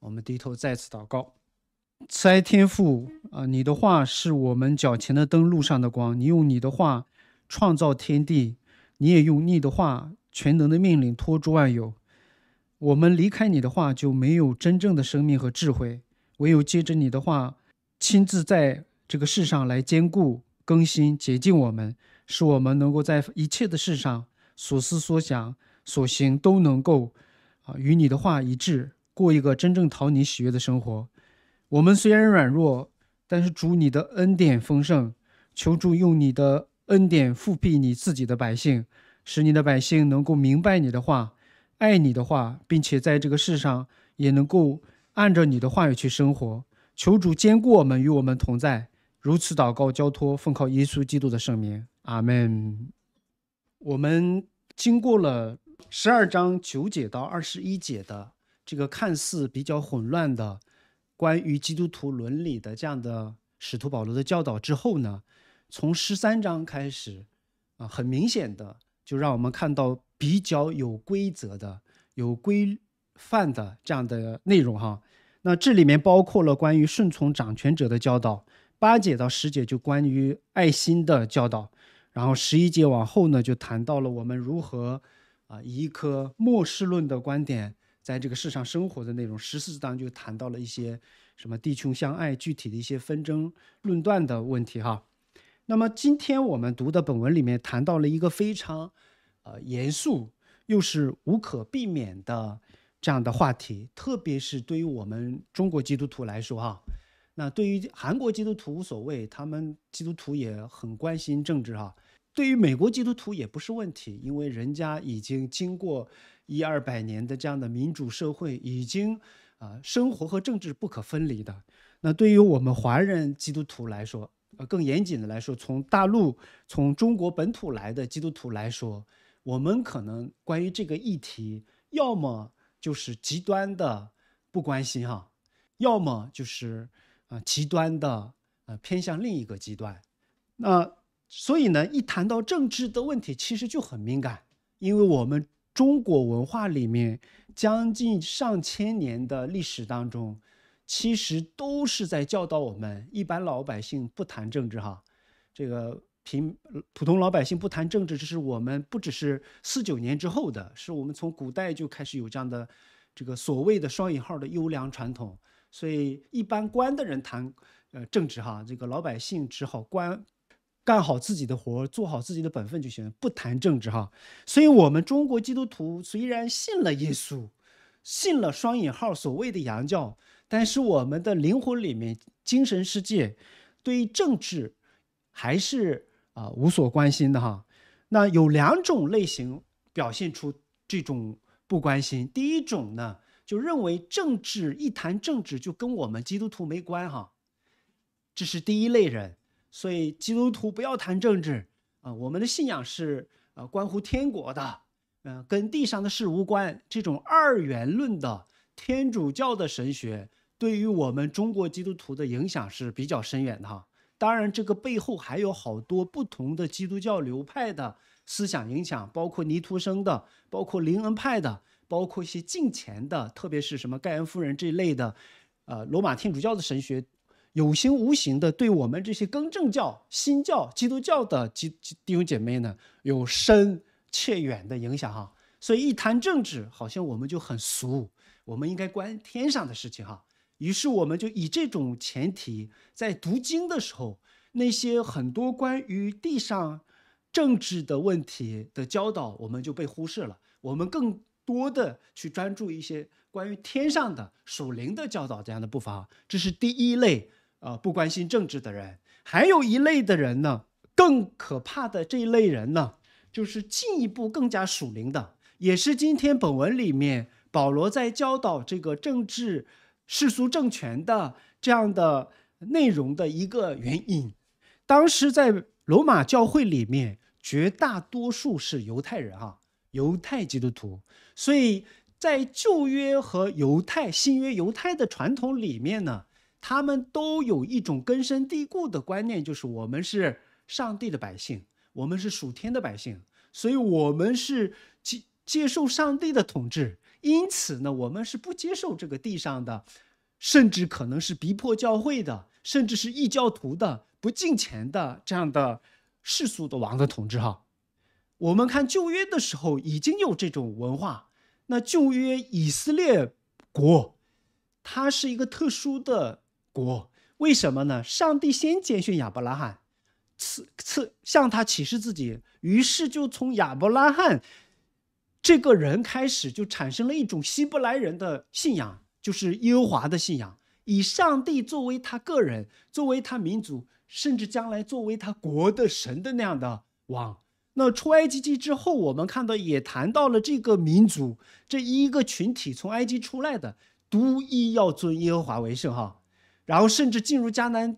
我们低头再次祷告，慈爱天父啊，你的话是我们脚前的灯，路上的光。你用你的话创造天地，你也用你的话全能的命令托住万有。我们离开你的话，就没有真正的生命和智慧。唯有借着你的话，亲自在这个世上来兼顾、更新、洁净我们，使我们能够在一切的事上，所思所想、所行都能够啊与你的话一致。过一个真正讨你喜悦的生活。我们虽然软弱，但是主你的恩典丰盛。求主用你的恩典复辟你自己的百姓，使你的百姓能够明白你的话，爱你的话，并且在这个世上也能够按照你的话语去生活。求主坚固我们，与我们同在。如此祷告，交托，奉靠耶稣基督的圣名。阿门。我们经过了十二章九节到二十一节的。这个看似比较混乱的关于基督徒伦理的这样的使徒保罗的教导之后呢，从十三章开始啊，很明显的就让我们看到比较有规则的、有规范的这样的内容哈。那这里面包括了关于顺从掌权者的教导，八节到十节就关于爱心的教导，然后十一节往后呢就谈到了我们如何啊以一颗末世论的观点。在这个世上生活的内容。十四章就谈到了一些什么弟兄相爱具体的一些纷争论断的问题哈。那么今天我们读的本文里面谈到了一个非常呃严肃又是无可避免的这样的话题，特别是对于我们中国基督徒来说哈。那对于韩国基督徒无所谓，他们基督徒也很关心政治哈。对于美国基督徒也不是问题，因为人家已经经过一二百年的这样的民主社会，已经啊生活和政治不可分离的。那对于我们华人基督徒来说，呃，更严谨的来说，从大陆、从中国本土来的基督徒来说，我们可能关于这个议题，要么就是极端的不关心哈，要么就是啊极端的呃偏向另一个极端，那。所以呢，一谈到政治的问题，其实就很敏感，因为我们中国文化里面将近上千年的历史当中，其实都是在教导我们，一般老百姓不谈政治哈，这个平普通老百姓不谈政治，这是我们不只是四九年之后的，是我们从古代就开始有这样的这个所谓的双引号的优良传统，所以一般官的人谈呃政治哈，这个老百姓只好官干好自己的活，做好自己的本分就行不谈政治哈。所以，我们中国基督徒虽然信了耶稣，信了双引号所谓的洋教，但是我们的灵魂里面、精神世界，对于政治还是啊无所关心的哈。那有两种类型表现出这种不关心。第一种呢，就认为政治一谈政治就跟我们基督徒没关哈，这是第一类人。所以基督徒不要谈政治啊！我们的信仰是呃关乎天国的，嗯，跟地上的事无关。这种二元论的天主教的神学，对于我们中国基督徒的影响是比较深远的哈。当然，这个背后还有好多不同的基督教流派的思想影响，包括尼图生的，包括灵恩派的，包括一些近前的，特别是什么盖恩夫人这一类的，呃，罗马天主教的神学。有形无形的，对我们这些更正教、新教、基督教的几弟兄姐妹呢，有深切远的影响哈。所以一谈政治，好像我们就很俗，我们应该观天上的事情哈。于是我们就以这种前提，在读经的时候，那些很多关于地上政治的问题的教导，我们就被忽视了。我们更多的去专注一些关于天上的属灵的教导这样的步伐，这是第一类。啊，不关心政治的人，还有一类的人呢，更可怕的这一类人呢，就是进一步更加属灵的，也是今天本文里面保罗在教导这个政治世俗政权的这样的内容的一个原因。当时在罗马教会里面，绝大多数是犹太人啊，犹太基督徒，所以在旧约和犹太新约犹太的传统里面呢。他们都有一种根深蒂固的观念，就是我们是上帝的百姓，我们是属天的百姓，所以，我们是接接受上帝的统治。因此呢，我们是不接受这个地上的，甚至可能是逼迫教会的，甚至是异教徒的、不敬虔的这样的世俗的王的统治。哈，我们看旧约的时候已经有这种文化。那旧约以色列国，它是一个特殊的。国为什么呢？上帝先拣选亚伯拉罕，赐赐向他启示自己，于是就从亚伯拉罕这个人开始，就产生了一种希伯来人的信仰，就是耶和华的信仰，以上帝作为他个人，作为他民族，甚至将来作为他国的神的那样的王。那出埃及记之后，我们看到也谈到了这个民族这一个群体从埃及出来的，独一要尊耶和华为圣，哈。然后，甚至进入迦南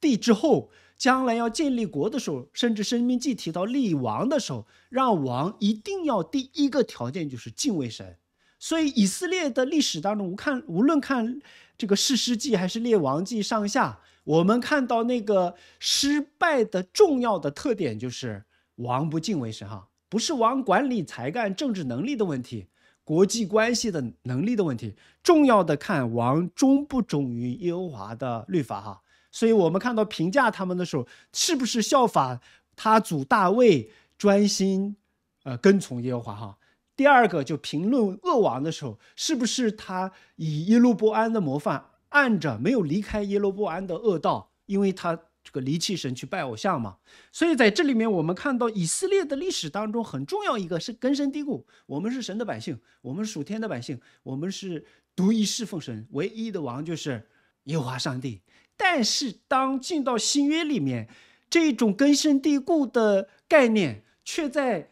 地之后，将来要建立国的时候，甚至《申命记》提到立王的时候，让王一定要第一个条件就是敬畏神。所以，以色列的历史当中，无看无论看这个世师记还是列王记上下，我们看到那个失败的重要的特点就是王不敬畏神。哈，不是王管理才干、政治能力的问题。国际关系的能力的问题，重要的看王忠不忠于耶和华的律法哈。所以我们看到评价他们的时候，是不是效法他祖大卫专心呃跟从耶和华哈？第二个就评论恶王的时候，是不是他以耶路巴安的模范按着没有离开耶路巴安的恶道？因为他。个离弃神去拜偶像嘛，所以在这里面，我们看到以色列的历史当中很重要一个，是根深蒂固。我们是神的百姓，我们是属天的百姓，我们是独一侍奉神唯一的王就是耶和华上帝。但是当进到新约里面，这种根深蒂固的概念，却在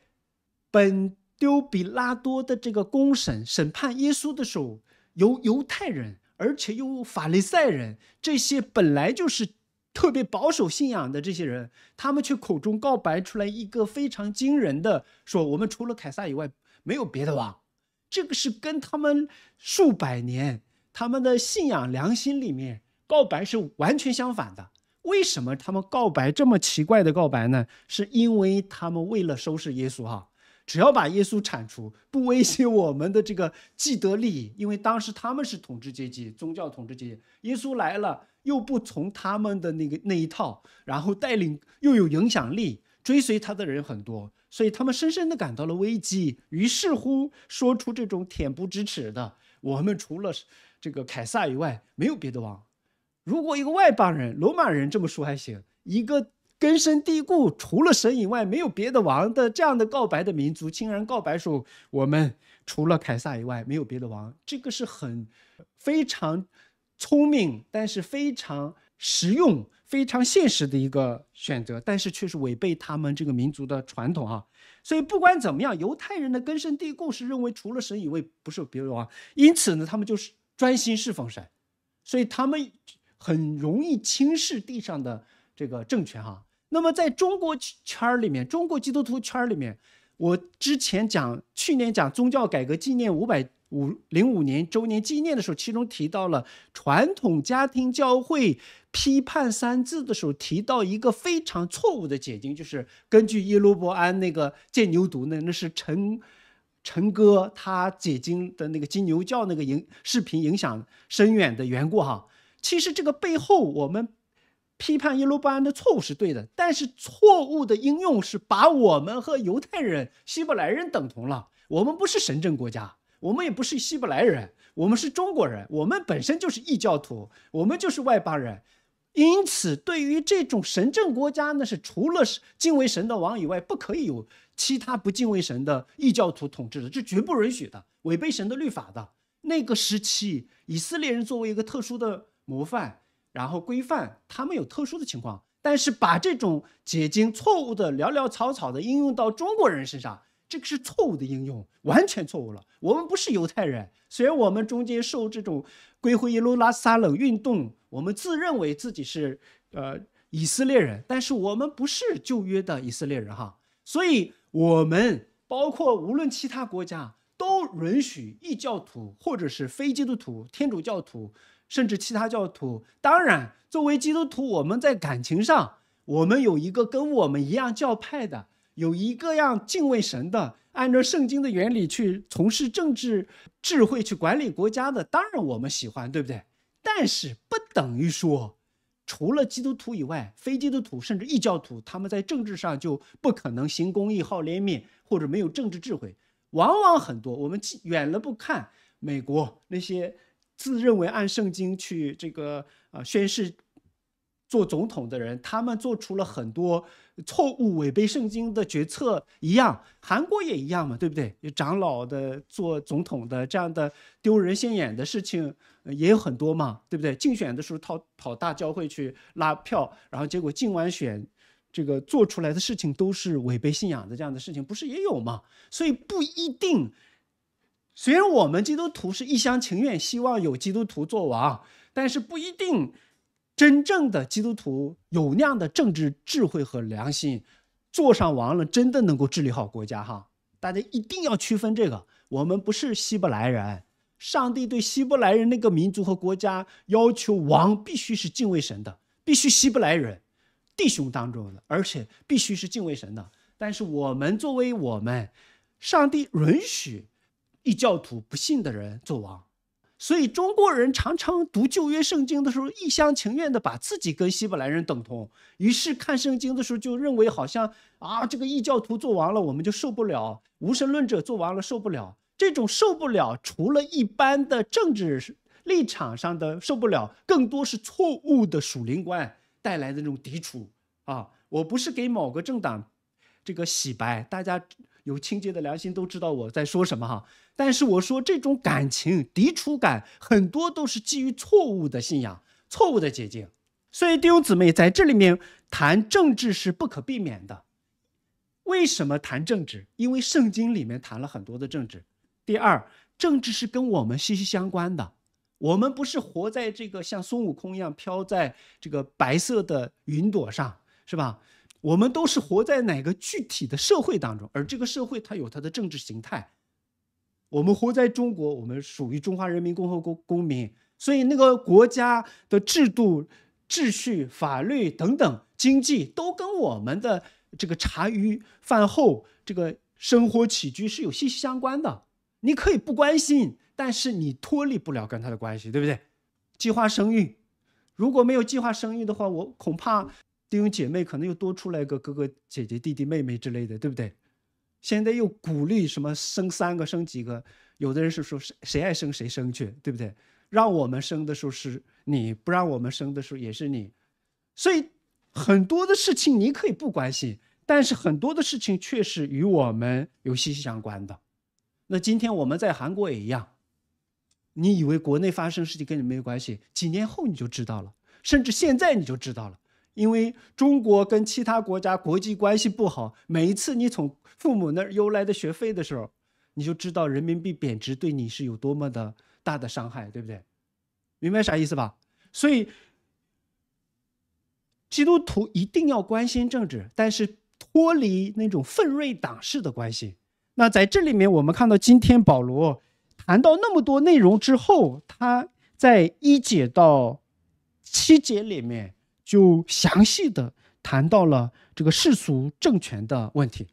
本丢比拉多的这个公审审判耶稣的时候，由犹太人，而且又法利赛人，这些本来就是。特别保守信仰的这些人，他们却口中告白出来一个非常惊人的说：“我们除了凯撒以外，没有别的王。”这个是跟他们数百年他们的信仰良心里面告白是完全相反的。为什么他们告白这么奇怪的告白呢？是因为他们为了收拾耶稣哈，只要把耶稣铲除，不威胁我们的这个既得利益。因为当时他们是统治阶级，宗教统治阶级，耶稣来了。又不从他们的那个那一套，然后带领又有影响力，追随他的人很多，所以他们深深地感到了危机。于是乎，说出这种恬不知耻的：“我们除了这个凯撒以外，没有别的王。”如果一个外邦人、罗马人这么说还行，一个根深蒂固、除了神以外没有别的王的这样的告白的民族，竟然告白说：“我们除了凯撒以外没有别的王。”这个是很非常。聪明，但是非常实用、非常现实的一个选择，但是却是违背他们这个民族的传统啊。所以不管怎么样，犹太人的根深蒂固是认为除了神以外，不是别的啊。因此呢，他们就是专心侍奉神，所以他们很容易轻视地上的这个政权哈。那么在中国圈儿里面，中国基督徒圈儿里面，我之前讲去年讲宗教改革纪念五百。五零五年周年纪念的时候，其中提到了传统家庭教会批判三字的时候，提到一个非常错误的解经，就是根据耶路伯安那个见牛犊呢，那是陈陈哥他解经的那个金牛教那个影视频影响深远的缘故哈。其实这个背后，我们批判耶路伯安的错误是对的，但是错误的应用是把我们和犹太人、希伯来人等同了，我们不是神政国家。我们也不是希伯来人，我们是中国人，我们本身就是异教徒，我们就是外邦人，因此对于这种神圣国家，呢，是除了敬畏神的王以外，不可以有其他不敬畏神的异教徒统治的，这绝不允许的，违背神的律法的。那个时期，以色列人作为一个特殊的模范，然后规范他们有特殊的情况，但是把这种结晶错误的潦潦草草的应用到中国人身上。这个是错误的应用，完全错误了。我们不是犹太人，虽然我们中间受这种归回耶路撒冷运动，我们自认为自己是呃以色列人，但是我们不是旧约的以色列人哈。所以，我们包括无论其他国家，都允许异教徒或者是非基督徒、天主教徒，甚至其他教徒。当然，作为基督徒，我们在感情上，我们有一个跟我们一样教派的。有一个样敬畏神的，按照圣经的原理去从事政治智慧去管理国家的，当然我们喜欢，对不对？但是不等于说，除了基督徒以外，非基督徒甚至异教徒，他们在政治上就不可能行公义、好怜悯，或者没有政治智慧。往往很多，我们远了不看美国那些自认为按圣经去这个啊宣誓做总统的人，他们做出了很多。错误违背圣经的决策一样，韩国也一样嘛，对不对？长老的做总统的这样的丢人现眼的事情也有很多嘛，对不对？竞选的时候他跑大教会去拉票，然后结果竞完选，这个做出来的事情都是违背信仰的这样的事情不是也有嘛？所以不一定。虽然我们基督徒是一厢情愿希望有基督徒做王，但是不一定。真正的基督徒有那样的政治智慧和良心，坐上王了，真的能够治理好国家哈。大家一定要区分这个，我们不是希伯来人。上帝对希伯来人那个民族和国家要求，王必须是敬畏神的，必须希伯来人，弟兄当中的，而且必须是敬畏神的。但是我们作为我们，上帝允许异教徒不信的人做王。所以中国人常常读旧约圣经的时候，一厢情愿地把自己跟希伯来人等同，于是看圣经的时候就认为好像啊，这个异教徒做完了我们就受不了，无神论者做完了受不了。这种受不了，除了一般的政治立场上的受不了，更多是错误的属灵观带来的那种抵触。啊，我不是给某个政党这个洗白，大家。有清洁的良心都知道我在说什么哈，但是我说这种感情、抵触感很多都是基于错误的信仰、错误的捷径，所以弟兄姊妹在这里面谈政治是不可避免的。为什么谈政治？因为圣经里面谈了很多的政治。第二，政治是跟我们息息相关的，我们不是活在这个像孙悟空一样飘在这个白色的云朵上，是吧？我们都是活在哪个具体的社会当中，而这个社会它有它的政治形态。我们活在中国，我们属于中华人民共和国公民，所以那个国家的制度、秩序、法律等等，经济都跟我们的这个茶余饭后、这个生活起居是有息息相关的。你可以不关心，但是你脱离不了跟他的关系，对不对？计划生育，如果没有计划生育的话，我恐怕。弟兄姐妹可能又多出来个哥哥姐姐弟弟妹妹之类的，对不对？现在又鼓励什么生三个生几个，有的人是说谁爱生谁生去，对不对？让我们生的时候是你，不让我们生的时候也是你。所以很多的事情你可以不关心，但是很多的事情确实与我们有息息相关的。那今天我们在韩国也一样，你以为国内发生事情跟你没有关系，几年后你就知道了，甚至现在你就知道了。因为中国跟其他国家国际关系不好，每一次你从父母那儿邮来的学费的时候，你就知道人民币贬值对你是有多么的大的伤害，对不对？明白啥意思吧？所以，基督徒一定要关心政治，但是脱离那种愤锐党式的关系。那在这里面，我们看到今天保罗谈到那么多内容之后，他在一节到七节里面。就详细的谈到了这个世俗政权的问题，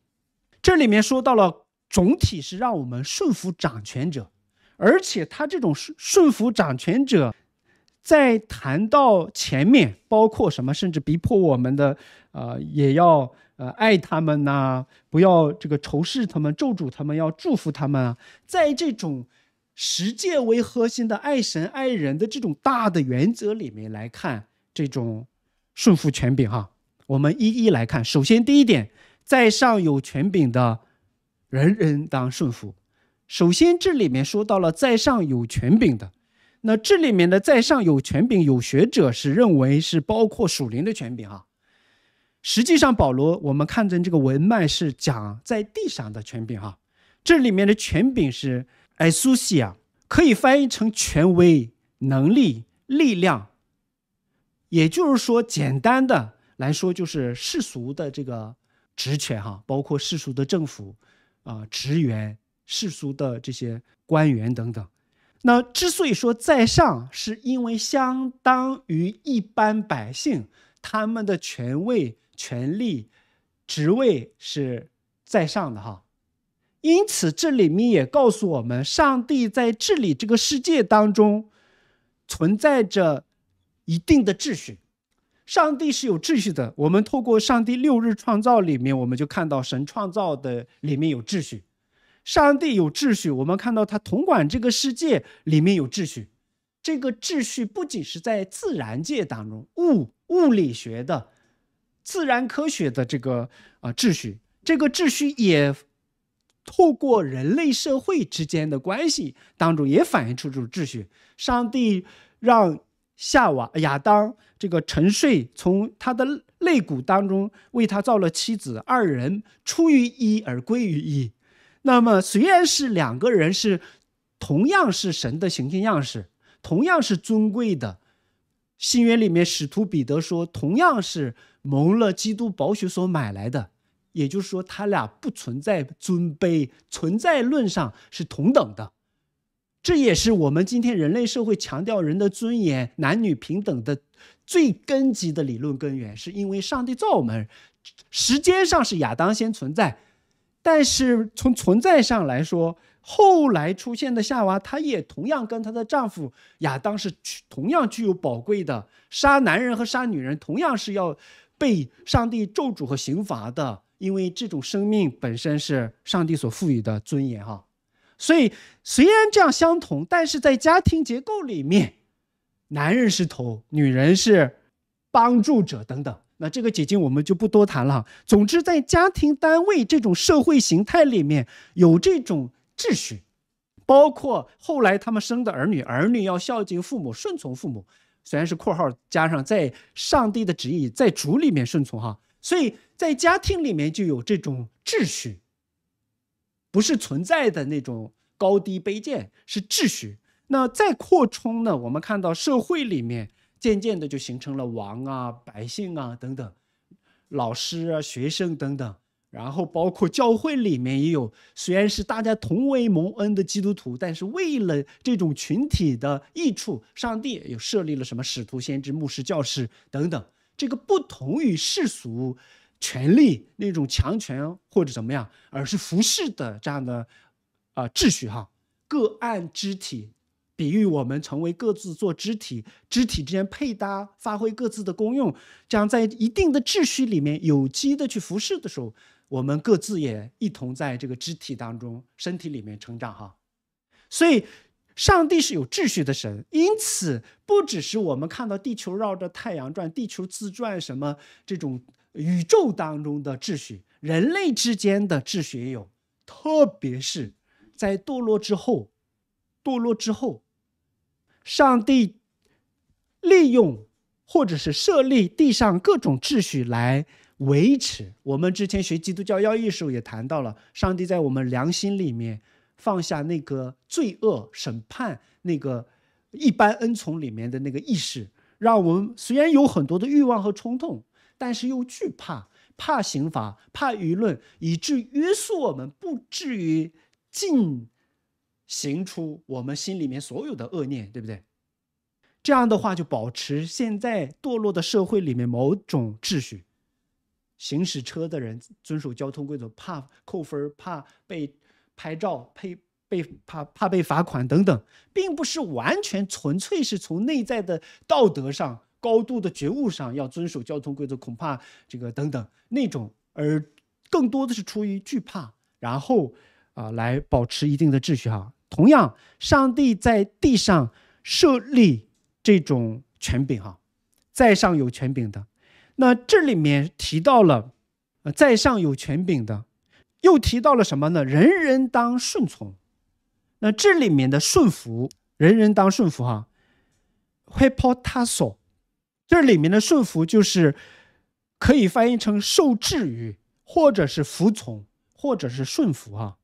这里面说到了总体是让我们顺服掌权者，而且他这种顺顺服掌权者，在谈到前面包括什么，甚至逼迫我们的，呃，也要呃爱他们呐，不要这个仇视他们，咒诅他们要祝福他们啊，在这种实践为核心的爱神爱人的这种大的原则里面来看，这种。顺服权柄哈，我们一一来看。首先，第一点，在上有权柄的，人人当顺服。首先，这里面说到了在上有权柄的，那这里面的在上有权柄，有学者是认为是包括属灵的权柄哈。实际上，保罗我们看这个文脉是讲在地上的权柄哈。这里面的权柄是，哎，苏西啊，可以翻译成权威、能力、力量。也就是说，简单的来说，就是世俗的这个职权哈，包括世俗的政府啊、职员、世俗的这些官员等等。那之所以说在上，是因为相当于一般百姓，他们的权位、权力、职位是在上的哈。因此，这里面也告诉我们，上帝在治理这个世界当中存在着。一定的秩序，上帝是有秩序的。我们透过上帝六日创造里面，我们就看到神创造的里面有秩序。上帝有秩序，我们看到他统管这个世界里面有秩序。这个秩序不仅是在自然界当中物物理学的自然科学的这个啊秩序，这个秩序也透过人类社会之间的关系当中也反映出这种秩序。上帝让。夏娃、亚当这个沉睡，从他的肋骨当中为他造了妻子，二人出于一而归于一。那么，虽然是两个人，是同样是神的形象样式，同样是尊贵的。新约里面，使徒彼得说，同样是蒙了基督宝血所买来的，也就是说，他俩不存在尊卑，存在论上是同等的。这也是我们今天人类社会强调人的尊严、男女平等的最根基的理论根源，是因为上帝造我们，时间上是亚当先存在，但是从存在上来说，后来出现的夏娃，她也同样跟她的丈夫亚当是同样具有宝贵的，杀男人和杀女人同样是要被上帝咒诅和刑罚的，因为这种生命本身是上帝所赋予的尊严哈。所以，虽然这样相同，但是在家庭结构里面，男人是头，女人是帮助者等等。那这个解晶我们就不多谈了。总之，在家庭单位这种社会形态里面，有这种秩序，包括后来他们生的儿女，儿女要孝敬父母，顺从父母。虽然是括号加上在上帝的旨意在主里面顺从哈，所以在家庭里面就有这种秩序。不是存在的那种高低卑贱，是秩序。那再扩充呢？我们看到社会里面渐渐的就形成了王啊、百姓啊等等，老师啊、学生等等。然后包括教会里面也有，虽然是大家同为蒙恩的基督徒，但是为了这种群体的益处，上帝又设立了什么使徒、先知、牧师、教师等等。这个不同于世俗。权力那种强权或者怎么样，而是服饰的这样的啊秩序哈。个案肢体比喻我们成为各自做肢体，肢体之间配搭，发挥各自的功用，这样在一定的秩序里面有机的去服饰的时候，我们各自也一同在这个肢体当中身体里面成长哈。所以上帝是有秩序的神，因此不只是我们看到地球绕着太阳转，地球自转什么这种。宇宙当中的秩序，人类之间的秩序也有，特别是在堕落之后，堕落之后，上帝利用或者是设立地上各种秩序来维持。我们之前学基督教要义时候也谈到了，上帝在我们良心里面放下那个罪恶审判那个一般恩宠里面的那个意识，让我们虽然有很多的欲望和冲动。但是又惧怕，怕刑罚，怕舆论，以致约束我们，不至于进行出我们心里面所有的恶念，对不对？这样的话就保持现在堕落的社会里面某种秩序。行驶车的人遵守交通规则，怕扣分，怕被拍照，被被怕怕被罚款等等，并不是完全纯粹是从内在的道德上。高度的觉悟上要遵守交通规则，恐怕这个等等那种，而更多的是出于惧怕，然后啊来保持一定的秩序哈。同样，上帝在地上设立这种权柄哈，在上有权柄的，那这里面提到了呃，在上有权柄的，又提到了什么呢？人人当顺从，那这里面的顺服，人人当顺服哈。hipotasso 这里面的顺服就是可以翻译成受制于，或者是服从，或者是顺服。哈，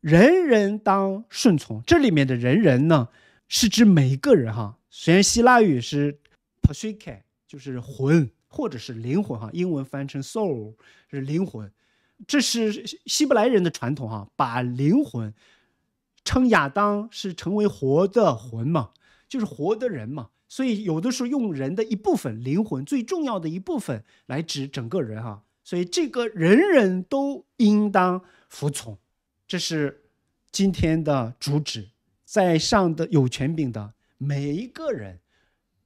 人人当顺从。这里面的“人人”呢，是指每一个人。哈，虽然希腊语是 p s h i k e 就是魂，或者是灵魂。哈，英文翻译成 soul 是灵魂。这是希伯来人的传统。哈，把灵魂称亚当是成为活的魂嘛，就是活的人嘛。所以，有的时候用人的一部分、灵魂最重要的一部分来指整个人，哈。所以，这个人人都应当服从，这是今天的主旨。在上的有权柄的每一个人，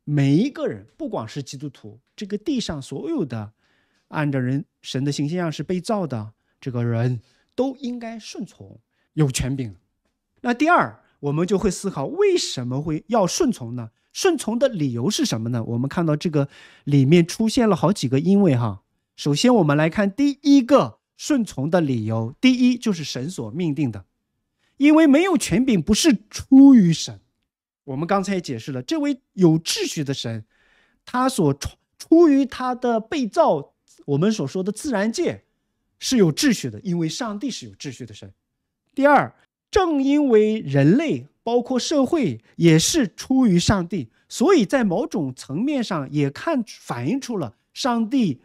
每一个人，不光是基督徒，这个地上所有的，按照人神的形象是被造的，这个人都应该顺从。有权柄。那第二。我们就会思考为什么会要顺从呢？顺从的理由是什么呢？我们看到这个里面出现了好几个因为哈。首先，我们来看第一个顺从的理由。第一，就是神所命定的，因为没有权柄不是出于神。我们刚才也解释了，这位有秩序的神，他所出出于他的被造，我们所说的自然界是有秩序的，因为上帝是有秩序的神。第二。正因为人类包括社会也是出于上帝，所以在某种层面上也看反映出了上帝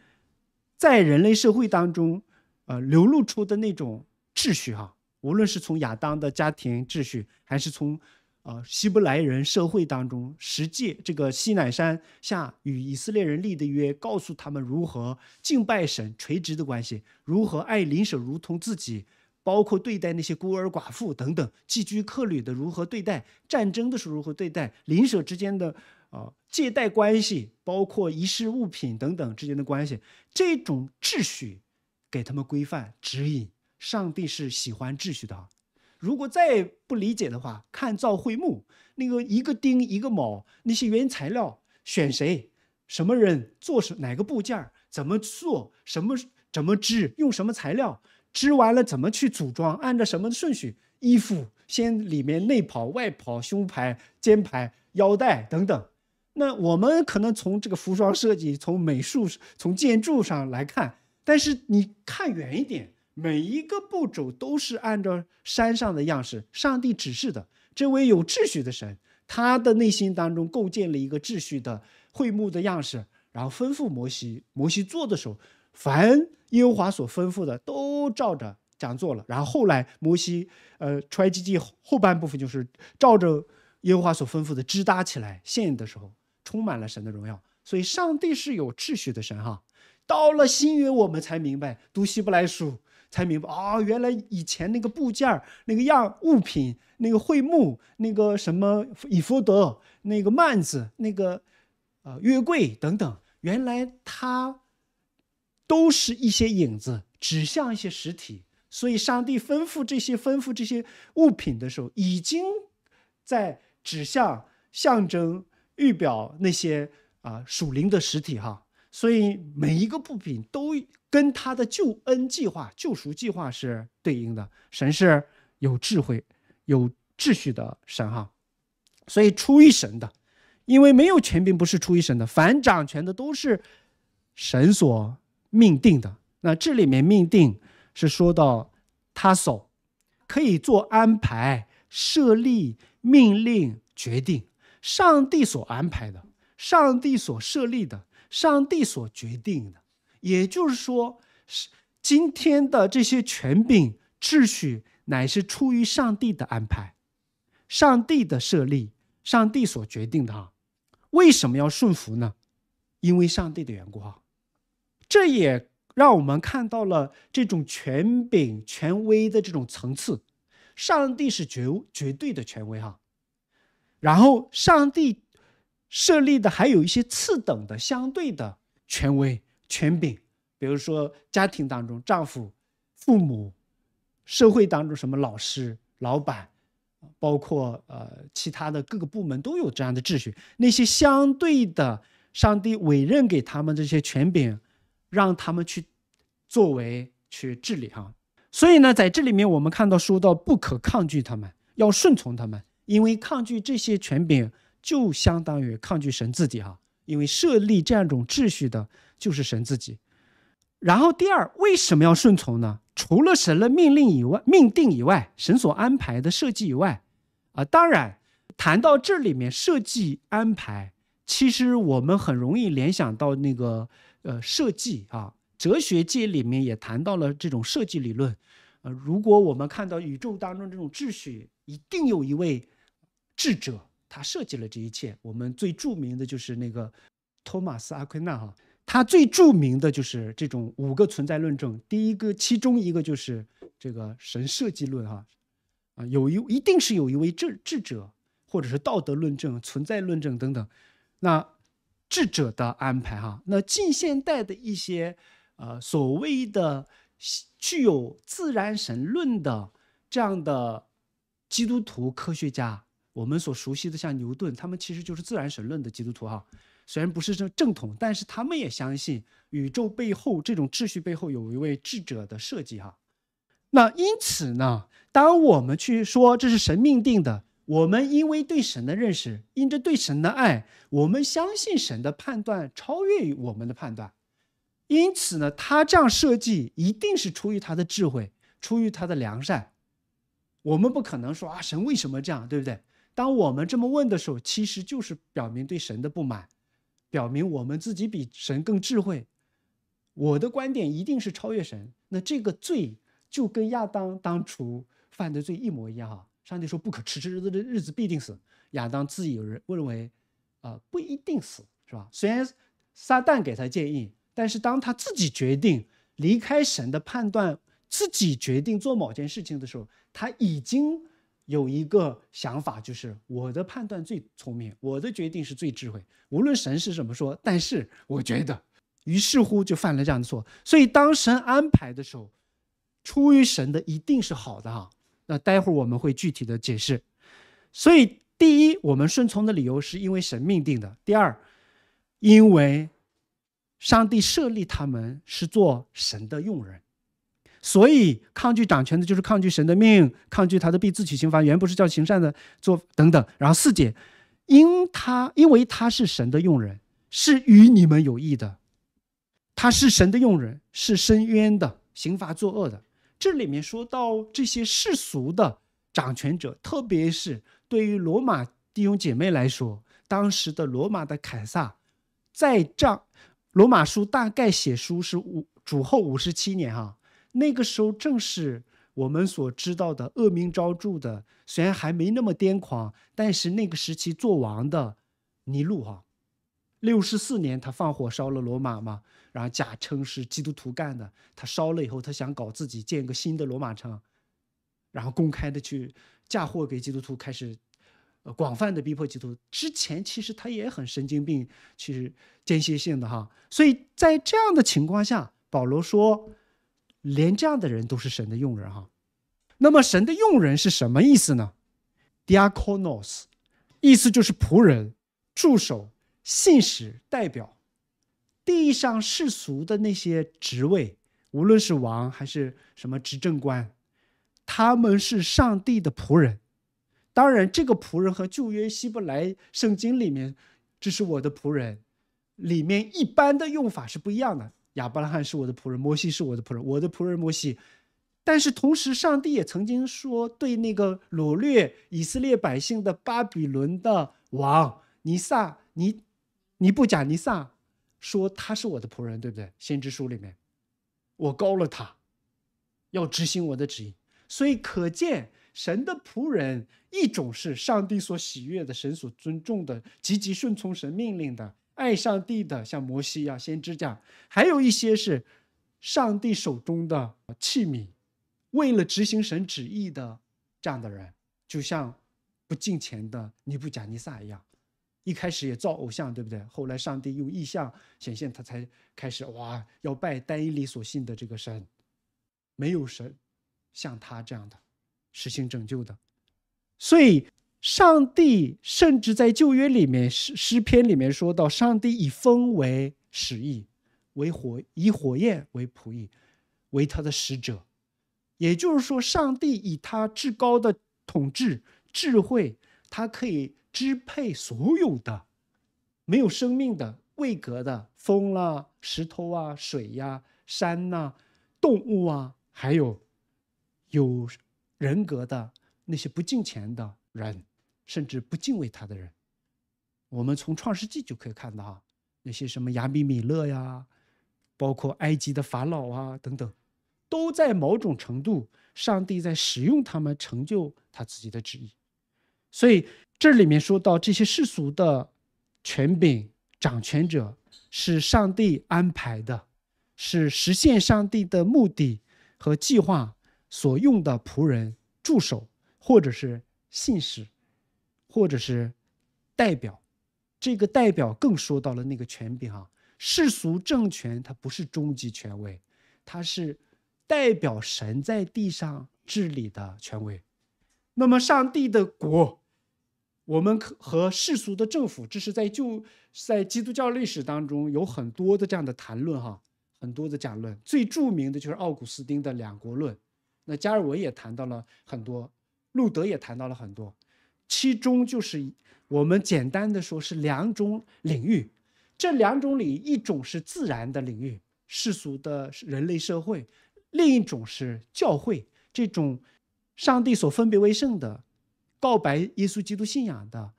在人类社会当中，呃流露出的那种秩序哈。无论是从亚当的家庭秩序，还是从呃希伯来人社会当中，实际这个西乃山下与以色列人立的约，告诉他们如何敬拜神、垂直的关系，如何爱邻舍如同自己。包括对待那些孤儿寡妇等等寄居客旅的如何对待，战争的时候如何对待，邻舍之间的啊借贷关系，包括遗失物品等等之间的关系，这种秩序给他们规范指引。上帝是喜欢秩序的，如果再不理解的话，看造会木那个一个丁一个卯那些原材料选谁，什么人做什哪个部件怎么做，什么怎么织，用什么材料。织完了怎么去组装？按照什么顺序？衣服先里面内袍、外袍、胸牌、肩牌、腰带等等。那我们可能从这个服装设计、从美术、从建筑上来看，但是你看远一点，每一个步骤都是按照山上的样式，上帝指示的。这位有秩序的神，他的内心当中构建了一个秩序的会幕的样式，然后吩咐摩西，摩西做的时候。凡耶和华所吩咐的，都照着讲座做了。然后后来摩西，呃，出埃及记后半部分就是照着耶和华所吩咐的支搭起来。献的时候充满了神的荣耀。所以，上帝是有秩序的神哈。到了新约，我们才明白读希伯来书，才明白啊，原来以前那个部件儿、那个样物品、那个会幕、那个什么以弗德、那个幔子、那个呃月柜等等，原来他。都是一些影子，指向一些实体，所以上帝吩咐这些、吩咐这些物品的时候，已经在指向、象征、预表那些啊属灵的实体哈。所以每一个物品都跟他的救恩计划、救赎计划是对应的。神是有智慧、有秩序的神哈，所以出于神的，因为没有权柄不是出于神的，凡掌权的都是神所。命定的那这里面命定是说到他所可以做安排、设立、命令、决定，上帝所安排的、上帝所设立的、上帝所决定的。也就是说，今天的这些权柄、秩序乃是出于上帝的安排、上帝的设立、上帝所决定的。啊。为什么要顺服呢？因为上帝的缘故，哈。这也让我们看到了这种权柄、权威的这种层次。上帝是绝绝对的权威哈，然后上帝设立的还有一些次等的、相对的权威权柄，比如说家庭当中丈夫、父母，社会当中什么老师、老板，包括呃其他的各个部门都有这样的秩序。那些相对的，上帝委任给他们这些权柄。让他们去作为去治理哈，所以呢，在这里面我们看到说到不可抗拒，他们要顺从他们，因为抗拒这些权柄就相当于抗拒神自己哈，因为设立这样一种秩序的就是神自己。然后第二，为什么要顺从呢？除了神的命令以外、命定以外、神所安排的设计以外，啊，当然谈到这里面设计安排，其实我们很容易联想到那个。呃，设计啊，哲学界里面也谈到了这种设计理论。呃，如果我们看到宇宙当中这种秩序，一定有一位智者，他设计了这一切。我们最著名的就是那个托马斯·阿奎那哈，他最著名的就是这种五个存在论证，第一个，其中一个就是这个神设计论哈，啊，有一一定是有一位智智者，或者是道德论证、存在论证等等，那。智者的安排哈，那近现代的一些呃所谓的具有自然神论的这样的基督徒科学家，我们所熟悉的像牛顿，他们其实就是自然神论的基督徒哈，虽然不是正正统，但是他们也相信宇宙背后这种秩序背后有一位智者的设计哈。那因此呢，当我们去说这是神命定的。我们因为对神的认识，因着对神的爱，我们相信神的判断超越于我们的判断。因此呢，他这样设计一定是出于他的智慧，出于他的良善。我们不可能说啊，神为什么这样，对不对？当我们这么问的时候，其实就是表明对神的不满，表明我们自己比神更智慧。我的观点一定是超越神。那这个罪就跟亚当当初犯的罪一模一样。上帝说：“不可吃吃日子的日子必定死。”亚当自己有人认为，啊，不一定死，是吧？虽然撒旦给他建议，但是当他自己决定离开神的判断，自己决定做某件事情的时候，他已经有一个想法，就是我的判断最聪明，我的决定是最智慧。无论神是怎么说，但是我觉得，于是乎就犯了这样的错。所以当神安排的时候，出于神的一定是好的，哈。那待会儿我们会具体的解释。所以，第一，我们顺从的理由是因为神命定的；第二，因为上帝设立他们是做神的用人，所以抗拒掌权的就是抗拒神的命，抗拒他的必自取刑罚。原不是叫行善的做等等。然后四节，因他因为他是神的用人，是与你们有益的；他是神的用人，是伸冤的，刑罚作恶的。这里面说到这些世俗的掌权者，特别是对于罗马弟兄姐妹来说，当时的罗马的凯撒，在这罗马书大概写书是五主后五十七年哈，那个时候正是我们所知道的恶名昭著的，虽然还没那么癫狂，但是那个时期做王的尼禄哈。六十四年，他放火烧了罗马嘛，然后假称是基督徒干的。他烧了以后，他想搞自己建个新的罗马城，然后公开的去嫁祸给基督徒，开始呃广泛的逼迫基督徒。之前其实他也很神经病，其实间歇性的哈。所以在这样的情况下，保罗说，连这样的人都是神的用人哈。那么神的用人是什么意思呢？diakonos，意思就是仆人、助手。信使代表地上世俗的那些职位，无论是王还是什么执政官，他们是上帝的仆人。当然，这个仆人和旧约希伯来圣经里面“这是我的仆人”里面一般的用法是不一样的。亚伯拉罕是我的仆人，摩西是我的仆人，我的仆人摩西。但是同时，上帝也曾经说对那个掳掠以色列百姓的巴比伦的王尼撒尼。尼布甲尼撒说：“他是我的仆人，对不对？”先知书里面，我高了他，要执行我的旨意。所以可见，神的仆人一种是上帝所喜悦的、神所尊重的、积极顺从神命令的、爱上帝的，像摩西一样先知这样；还有一些是上帝手中的器皿，为了执行神旨意的这样的人，就像不敬钱的尼布甲尼撒一样。一开始也造偶像，对不对？后来上帝用意象显现，他才开始哇，要拜单一理所信的这个神，没有神像他这样的实行拯救的。所以上帝甚至在旧约里面诗诗篇里面说到，上帝以风为使役，为火以火焰为仆役，为他的使者。也就是说，上帝以他至高的统治智慧，他可以。支配所有的没有生命的、位格的风啦、石头啊、水呀、山呐、动物啊，还有有人格的那些不敬钱的人，甚至不敬畏他的人，我们从创世纪就可以看到，那些什么亚米米勒呀，包括埃及的法老啊等等，都在某种程度，上帝在使用他们成就他自己的旨意，所以。这里面说到这些世俗的权柄、掌权者是上帝安排的，是实现上帝的目的和计划所用的仆人、助手，或者是信使，或者是代表。这个代表更说到了那个权柄，啊，世俗政权它不是终极权威，它是代表神在地上治理的权威。那么，上帝的国。我们可和世俗的政府，这是在就在基督教历史当中有很多的这样的谈论哈，很多的讲论。最著名的就是奥古斯丁的《两国论》，那加尔文也谈到了很多，路德也谈到了很多。其中就是我们简单的说，是两种领域。这两种领，一种是自然的领域，世俗的人类社会；另一种是教会，这种上帝所分别为圣的。告白耶稣基督信仰的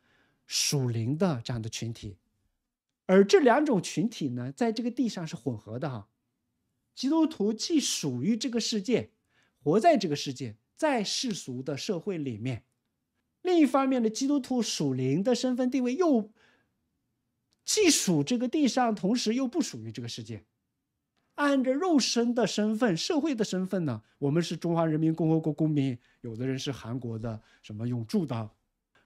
属灵的这样的群体，而这两种群体呢，在这个地上是混合的哈。基督徒既属于这个世界，活在这个世界，在世俗的社会里面；另一方面呢，基督徒属灵的身份地位又既属这个地上，同时又不属于这个世界。按着肉身的身份、社会的身份呢，我们是中华人民共和国公民，有的人是韩国的什么永驻的，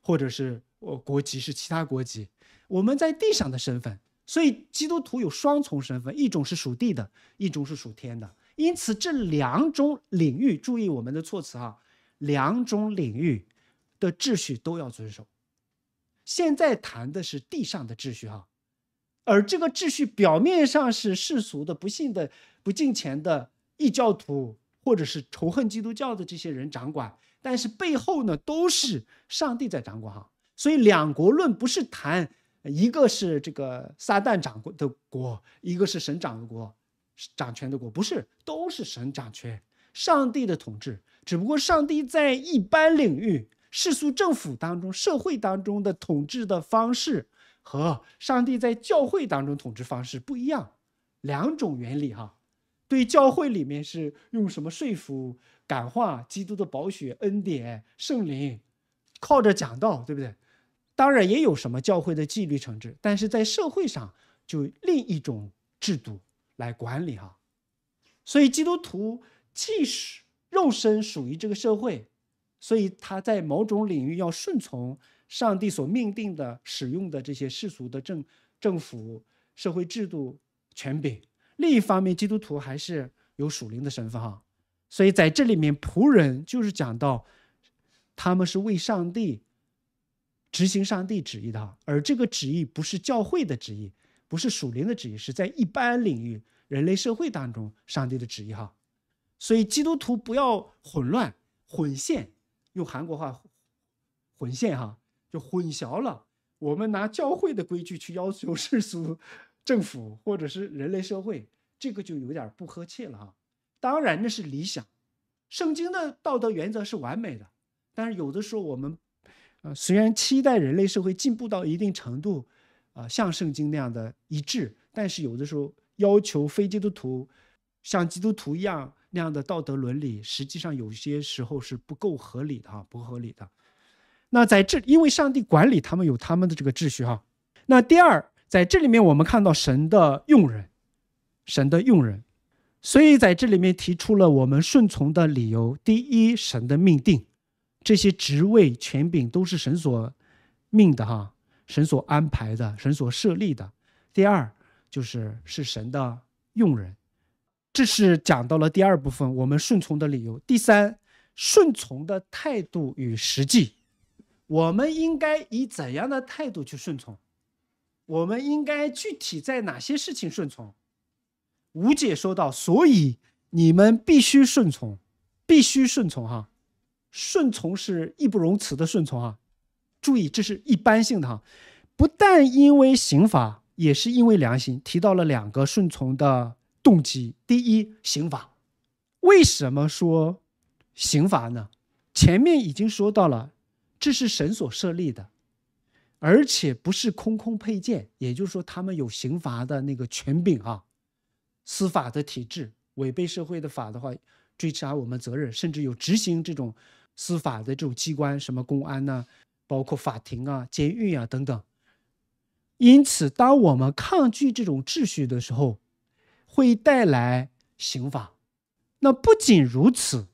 或者是我国籍是其他国籍，我们在地上的身份。所以基督徒有双重身份，一种是属地的，一种是属天的。因此这两种领域，注意我们的措辞啊，两种领域的秩序都要遵守。现在谈的是地上的秩序哈。而这个秩序表面上是世俗的、不信的、不敬虔的异教徒，或者是仇恨基督教的这些人掌管，但是背后呢，都是上帝在掌管哈。所以两国论不是谈一个是这个撒旦掌过的国，一个是神掌的国，掌权的国，不是都是神掌权、上帝的统治。只不过上帝在一般领域、世俗政府当中、社会当中的统治的方式。和上帝在教会当中统治方式不一样，两种原理哈。对教会里面是用什么说服、感化？基督的宝血、恩典、圣灵，靠着讲道，对不对？当然也有什么教会的纪律惩治。但是在社会上，就另一种制度来管理哈。所以基督徒即使肉身属于这个社会，所以他在某种领域要顺从。上帝所命定的使用的这些世俗的政政府、社会制度权柄。另一方面，基督徒还是有属灵的身份哈，所以在这里面，仆人就是讲到他们是为上帝执行上帝旨意的哈，而这个旨意不是教会的旨意，不是属灵的旨意，是在一般领域人类社会当中上帝的旨意哈。所以基督徒不要混乱混线，用韩国话混线哈。就混淆了，我们拿教会的规矩去要求世俗政府或者是人类社会，这个就有点不和切了哈。当然那是理想，圣经的道德原则是完美的，但是有的时候我们，呃，虽然期待人类社会进步到一定程度，啊，像圣经那样的一致，但是有的时候要求非基督徒像基督徒一样那样的道德伦理，实际上有些时候是不够合理的哈，不合理的。那在这因为上帝管理他们有他们的这个秩序哈。那第二，在这里面我们看到神的用人，神的用人，所以在这里面提出了我们顺从的理由：第一，神的命定，这些职位权柄都是神所命的哈，神所安排的，神所设立的；第二，就是是神的用人，这是讲到了第二部分我们顺从的理由。第三，顺从的态度与实际。我们应该以怎样的态度去顺从？我们应该具体在哪些事情顺从？吴姐说到，所以你们必须顺从，必须顺从哈，顺从是义不容辞的顺从啊。注意，这是一般性的哈，不但因为刑法，也是因为良心。提到了两个顺从的动机：第一，刑法。为什么说刑法呢？前面已经说到了。这是神所设立的，而且不是空空配件，也就是说，他们有刑罚的那个权柄啊，司法的体制，违背社会的法的话，追查我们责任，甚至有执行这种司法的这种机关，什么公安呐，包括法庭啊、监狱啊等等。因此，当我们抗拒这种秩序的时候，会带来刑罚。那不仅如此，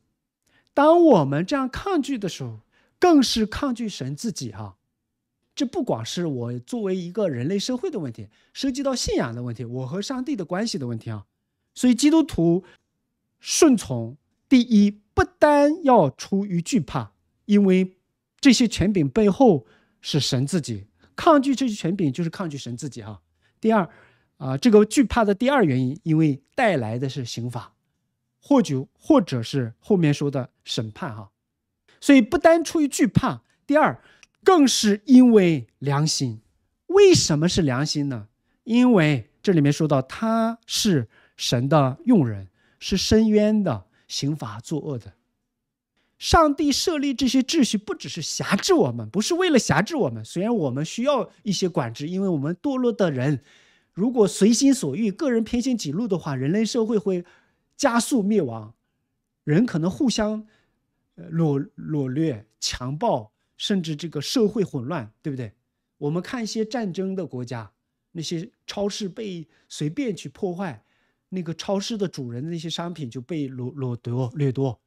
当我们这样抗拒的时候，更是抗拒神自己哈，这不光是我作为一个人类社会的问题，涉及到信仰的问题，我和上帝的关系的问题啊。所以基督徒顺从，第一不单要出于惧怕，因为这些权柄背后是神自己，抗拒这些权柄就是抗拒神自己哈。第二啊，这个惧怕的第二原因，因为带来的是刑罚，或者或者是后面说的审判哈。所以不单出于惧怕，第二更是因为良心。为什么是良心呢？因为这里面说到他是神的用人，是伸冤的、刑罚作恶的。上帝设立这些秩序，不只是辖制我们，不是为了辖制我们。虽然我们需要一些管制，因为我们堕落的人如果随心所欲、个人偏心几路的话，人类社会会加速灭亡，人可能互相。呃，裸裸掠、强暴，甚至这个社会混乱，对不对？我们看一些战争的国家，那些超市被随便去破坏，那个超市的主人的那些商品就被掳掳夺掠夺，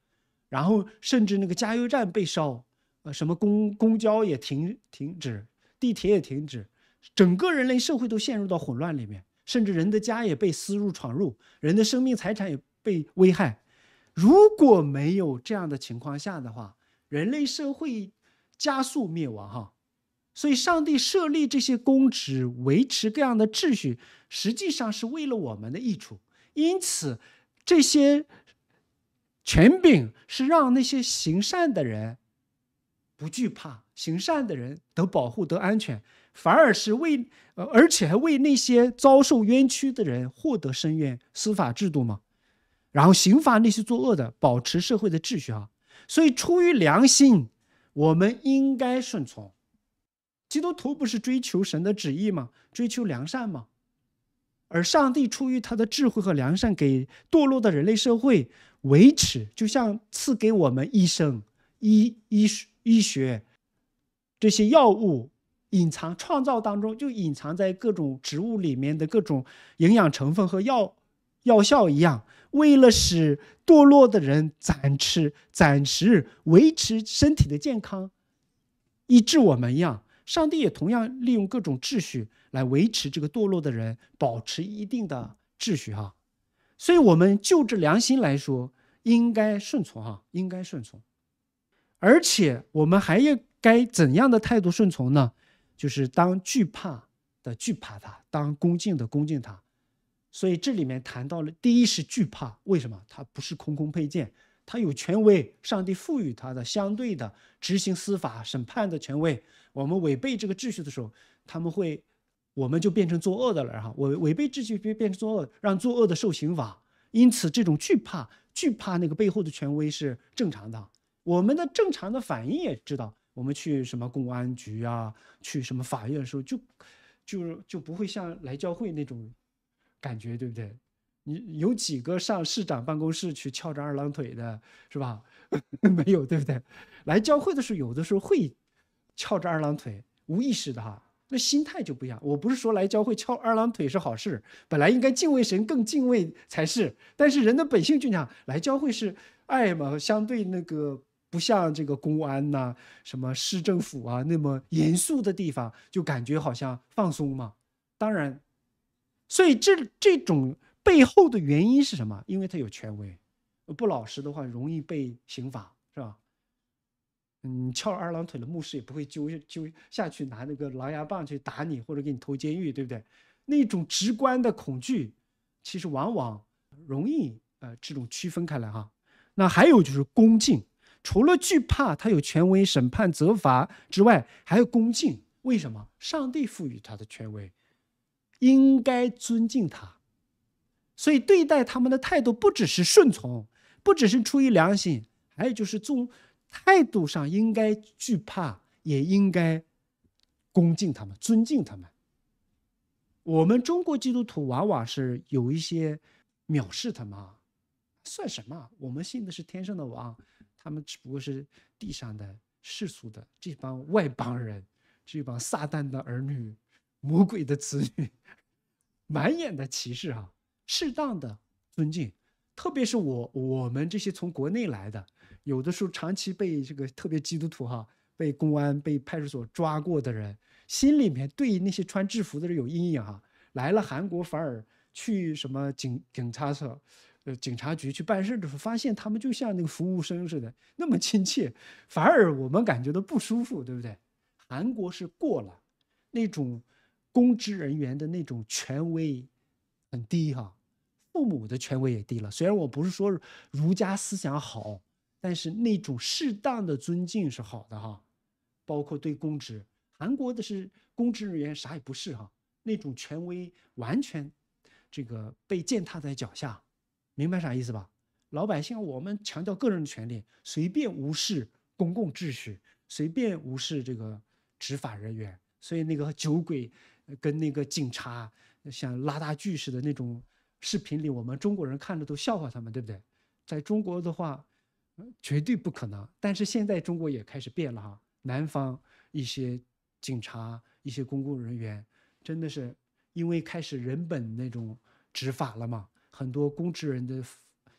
然后甚至那个加油站被烧，呃，什么公公交也停停止，地铁也停止，整个人类社会都陷入到混乱里面，甚至人的家也被私入闯入，人的生命财产也被危害。如果没有这样的情况下的话，人类社会加速灭亡哈，所以上帝设立这些公职，维持各样的秩序，实际上是为了我们的益处。因此，这些权柄是让那些行善的人不惧怕，行善的人得保护得安全，反而是为呃，而且还为那些遭受冤屈的人获得伸冤司法制度吗？然后，刑罚那些作恶的，保持社会的秩序啊。所以，出于良心，我们应该顺从。基督徒不是追求神的旨意吗？追求良善吗？而上帝出于他的智慧和良善，给堕落的人类社会维持，就像赐给我们医生医医医学这些药物，隐藏创造当中就隐藏在各种植物里面的各种营养成分和药药效一样。为了使堕落的人暂时、暂时维持身体的健康，医治我们一样，上帝也同样利用各种秩序来维持这个堕落的人保持一定的秩序哈。所以，我们就这良心来说，应该顺从哈，应该顺从。而且，我们还应该怎样的态度顺从呢？就是当惧怕的惧怕他，当恭敬的恭敬他。所以这里面谈到了，第一是惧怕，为什么？他不是空空配件，他有权威，上帝赋予他的相对的执行司法审判的权威。我们违背这个秩序的时候，他们会，我们就变成作恶的了，哈。违违背秩序变变成作恶，让作恶的受刑法。因此，这种惧怕、惧怕那个背后的权威是正常的。我们的正常的反应也知道，我们去什么公安局啊，去什么法院的时候，就，就就不会像来教会那种。感觉对不对？你有几个上市长办公室去翘着二郎腿的，是吧？没有，对不对？来教会的时候，有的时候会翘着二郎腿，无意识的哈。那心态就不一样。我不是说来教会翘二郎腿是好事，本来应该敬畏神更敬畏才是。但是人的本性就这样，来教会是爱嘛，相对那个不像这个公安呐、什么市政府啊那么严肃的地方，就感觉好像放松嘛。当然。所以这这种背后的原因是什么？因为他有权威，不老实的话容易被刑罚，是吧？嗯，翘二郎腿的牧师也不会揪揪下去拿那个狼牙棒去打你，或者给你投监狱，对不对？那种直观的恐惧，其实往往容易呃这种区分开来哈。那还有就是恭敬，除了惧怕他有权威审判责罚之外，还有恭敬。为什么？上帝赋予他的权威。应该尊敬他，所以对待他们的态度不只是顺从，不只是出于良心，还有就是从态度上应该惧怕，也应该恭敬他们，尊敬他们。我们中国基督徒往往是有一些藐视他们，算什么？我们信的是天上的王，他们只不过是地上的世俗的这帮外邦人，这帮撒旦的儿女。魔鬼的子女，满眼的歧视啊！适当的尊敬，特别是我我们这些从国内来的，有的时候长期被这个特别基督徒哈，被公安、被派出所抓过的人，心里面对那些穿制服的人有阴影啊。来了韩国，反而去什么警警察所、呃警察局去办事的时候，发现他们就像那个服务生似的，那么亲切，反而我们感觉到不舒服，对不对？韩国是过了那种。公职人员的那种权威很低哈，父母的权威也低了。虽然我不是说儒家思想好，但是那种适当的尊敬是好的哈。包括对公职，韩国的是公职人员啥也不是哈，那种权威完全这个被践踏在脚下，明白啥意思吧？老百姓我们强调个人的权利，随便无视公共秩序，随便无视这个执法人员，所以那个酒鬼。跟那个警察像拉大锯似的那种视频里，我们中国人看着都笑话他们，对不对？在中国的话，绝对不可能。但是现在中国也开始变了哈，南方一些警察、一些公共人员，真的是因为开始人本那种执法了嘛，很多公职人的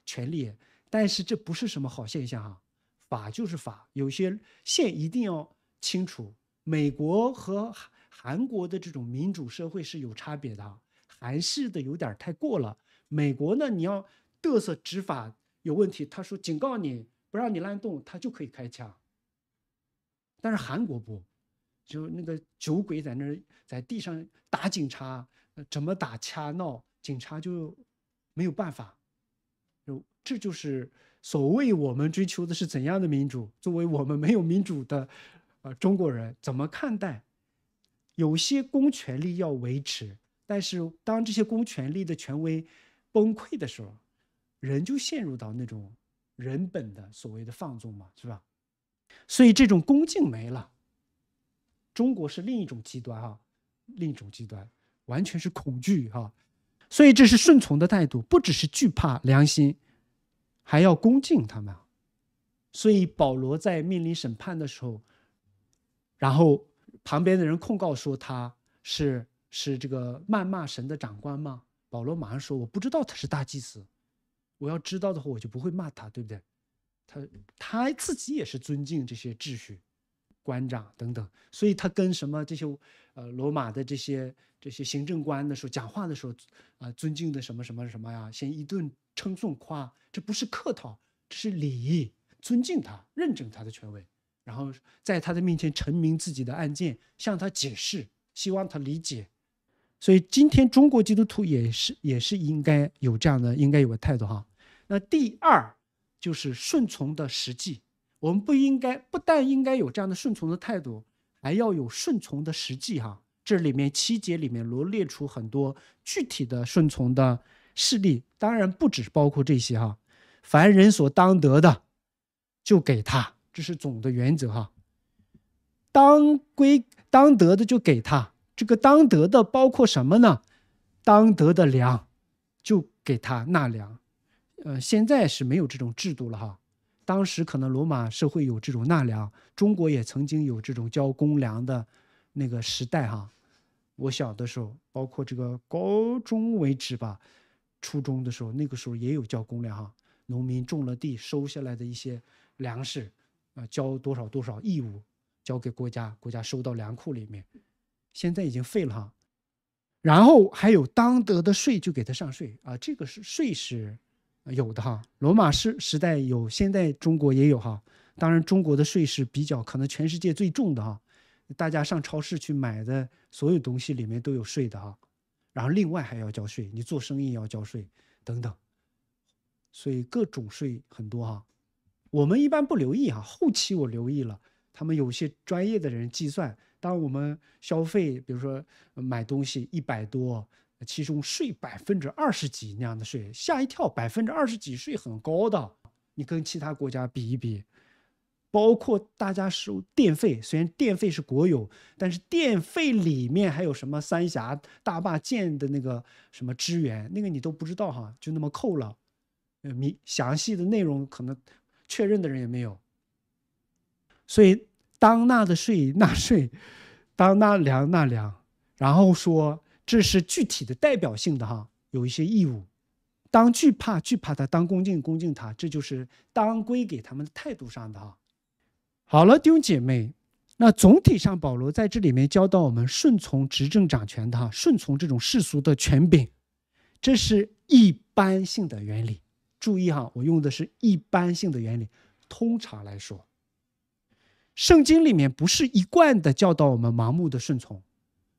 权利。但是这不是什么好现象哈，法就是法，有些线一定要清楚。美国和。韩国的这种民主社会是有差别的，韩系的有点太过了。美国呢，你要嘚瑟执法有问题，他说警告你，不让你乱动，他就可以开枪。但是韩国不，就那个酒鬼在那儿在地上打警察，怎么打掐闹，警察就没有办法。就这就是所谓我们追求的是怎样的民主？作为我们没有民主的呃中国人，怎么看待？有些公权力要维持，但是当这些公权力的权威崩溃的时候，人就陷入到那种人本的所谓的放纵嘛，是吧？所以这种恭敬没了。中国是另一种极端哈，另一种极端完全是恐惧哈，所以这是顺从的态度，不只是惧怕良心，还要恭敬他们。所以保罗在面临审判的时候，然后。旁边的人控告说他是是这个谩骂神的长官吗？保罗马上说：“我不知道他是大祭司，我要知道的话我就不会骂他，对不对？他他自己也是尊敬这些秩序、官长等等，所以他跟什么这些呃罗马的这些这些行政官的时候讲话的时候啊，尊敬的什么什么什么呀，先一顿称颂夸，这不是客套，这是礼仪，尊敬他，认证他的权威。”然后在他的面前陈明自己的案件，向他解释，希望他理解。所以今天中国基督徒也是也是应该有这样的应该有个态度哈。那第二就是顺从的实际，我们不应该不但应该有这样的顺从的态度，还要有顺从的实际哈。这里面七节里面罗列出很多具体的顺从的事例，当然不只包括这些哈。凡人所当得的，就给他。这是总的原则哈，当归当得的就给他这个当得的包括什么呢？当得的粮就给他纳粮，呃，现在是没有这种制度了哈。当时可能罗马社会有这种纳粮，中国也曾经有这种交公粮的那个时代哈。我小的时候，包括这个高中为止吧，初中的时候，那个时候也有交公粮哈，农民种了地收下来的一些粮食。啊，交多少多少义务，交给国家，国家收到粮库里面，现在已经废了哈。然后还有当得的税就给他上税啊，这个是税是有的哈。罗马时时代有，现在中国也有哈。当然中国的税是比较可能全世界最重的哈。大家上超市去买的所有东西里面都有税的哈。然后另外还要交税，你做生意要交税等等，所以各种税很多哈。我们一般不留意哈，后期我留意了，他们有些专业的人计算，当我们消费，比如说买东西一百多，其中税百分之二十几那样的税，吓一跳，百分之二十几税很高的，你跟其他国家比一比，包括大家收电费，虽然电费是国有，但是电费里面还有什么三峡大坝建的那个什么支援，那个你都不知道哈，就那么扣了，呃，明详细的内容可能。确认的人也没有，所以当纳的税纳税，当纳粮纳粮，然后说这是具体的代表性的哈，有一些义务，当惧怕惧怕他，当恭敬恭敬他，这就是当归给他们的态度上的哈。好了，弟兄姐妹，那总体上保罗在这里面教到我们顺从执政掌权的哈，顺从这种世俗的权柄，这是一般性的原理。注意哈，我用的是一般性的原理。通常来说，圣经里面不是一贯的教导我们盲目的顺从，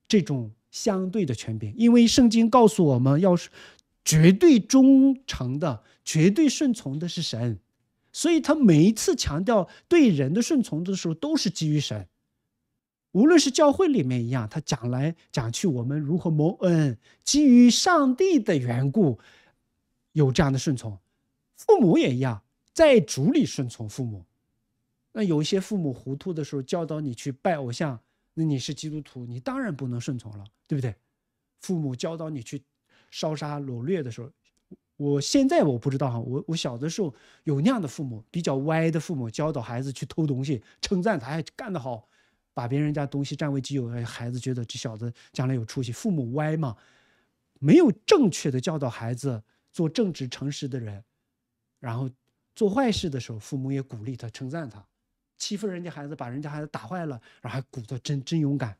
这种相对的权柄。因为圣经告诉我们，要是绝对忠诚的、绝对顺从的是神，所以他每一次强调对人的顺从的时候，都是基于神。无论是教会里面一样，他讲来讲去，我们如何蒙恩，基于上帝的缘故，有这样的顺从。父母也一样，在主里顺从父母。那有一些父母糊涂的时候，教导你去拜偶像，那你是基督徒，你当然不能顺从了，对不对？父母教导你去烧杀掳掠的时候，我现在我不知道哈，我我小的时候有那样的父母，比较歪的父母，教导孩子去偷东西，称赞他还干得好，把别人家东西占为己有，孩子觉得这小子将来有出息。父母歪嘛，没有正确的教导孩子做正直诚实的人。然后做坏事的时候，父母也鼓励他、称赞他，欺负人家孩子，把人家孩子打坏了，然后还鼓他真真勇敢。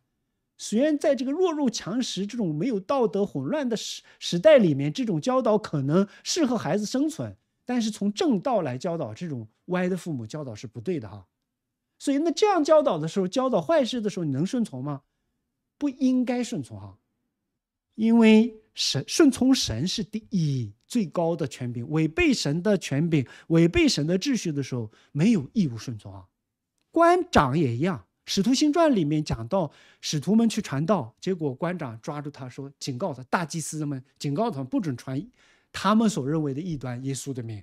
虽然在这个弱肉强食、这种没有道德混乱的时时代里面，这种教导可能适合孩子生存，但是从正道来教导这种歪的父母教导是不对的哈。所以那这样教导的时候，教导坏事的时候，你能顺从吗？不应该顺从哈，因为。神顺从神是第一最高的权柄，违背神的权柄，违背神的秩序的时候，没有义务顺从啊。官长也一样，《使徒行传》里面讲到使徒们去传道，结果官长抓住他说警告他，大祭司们警告他们不准传他们所认为的异端，耶稣的名。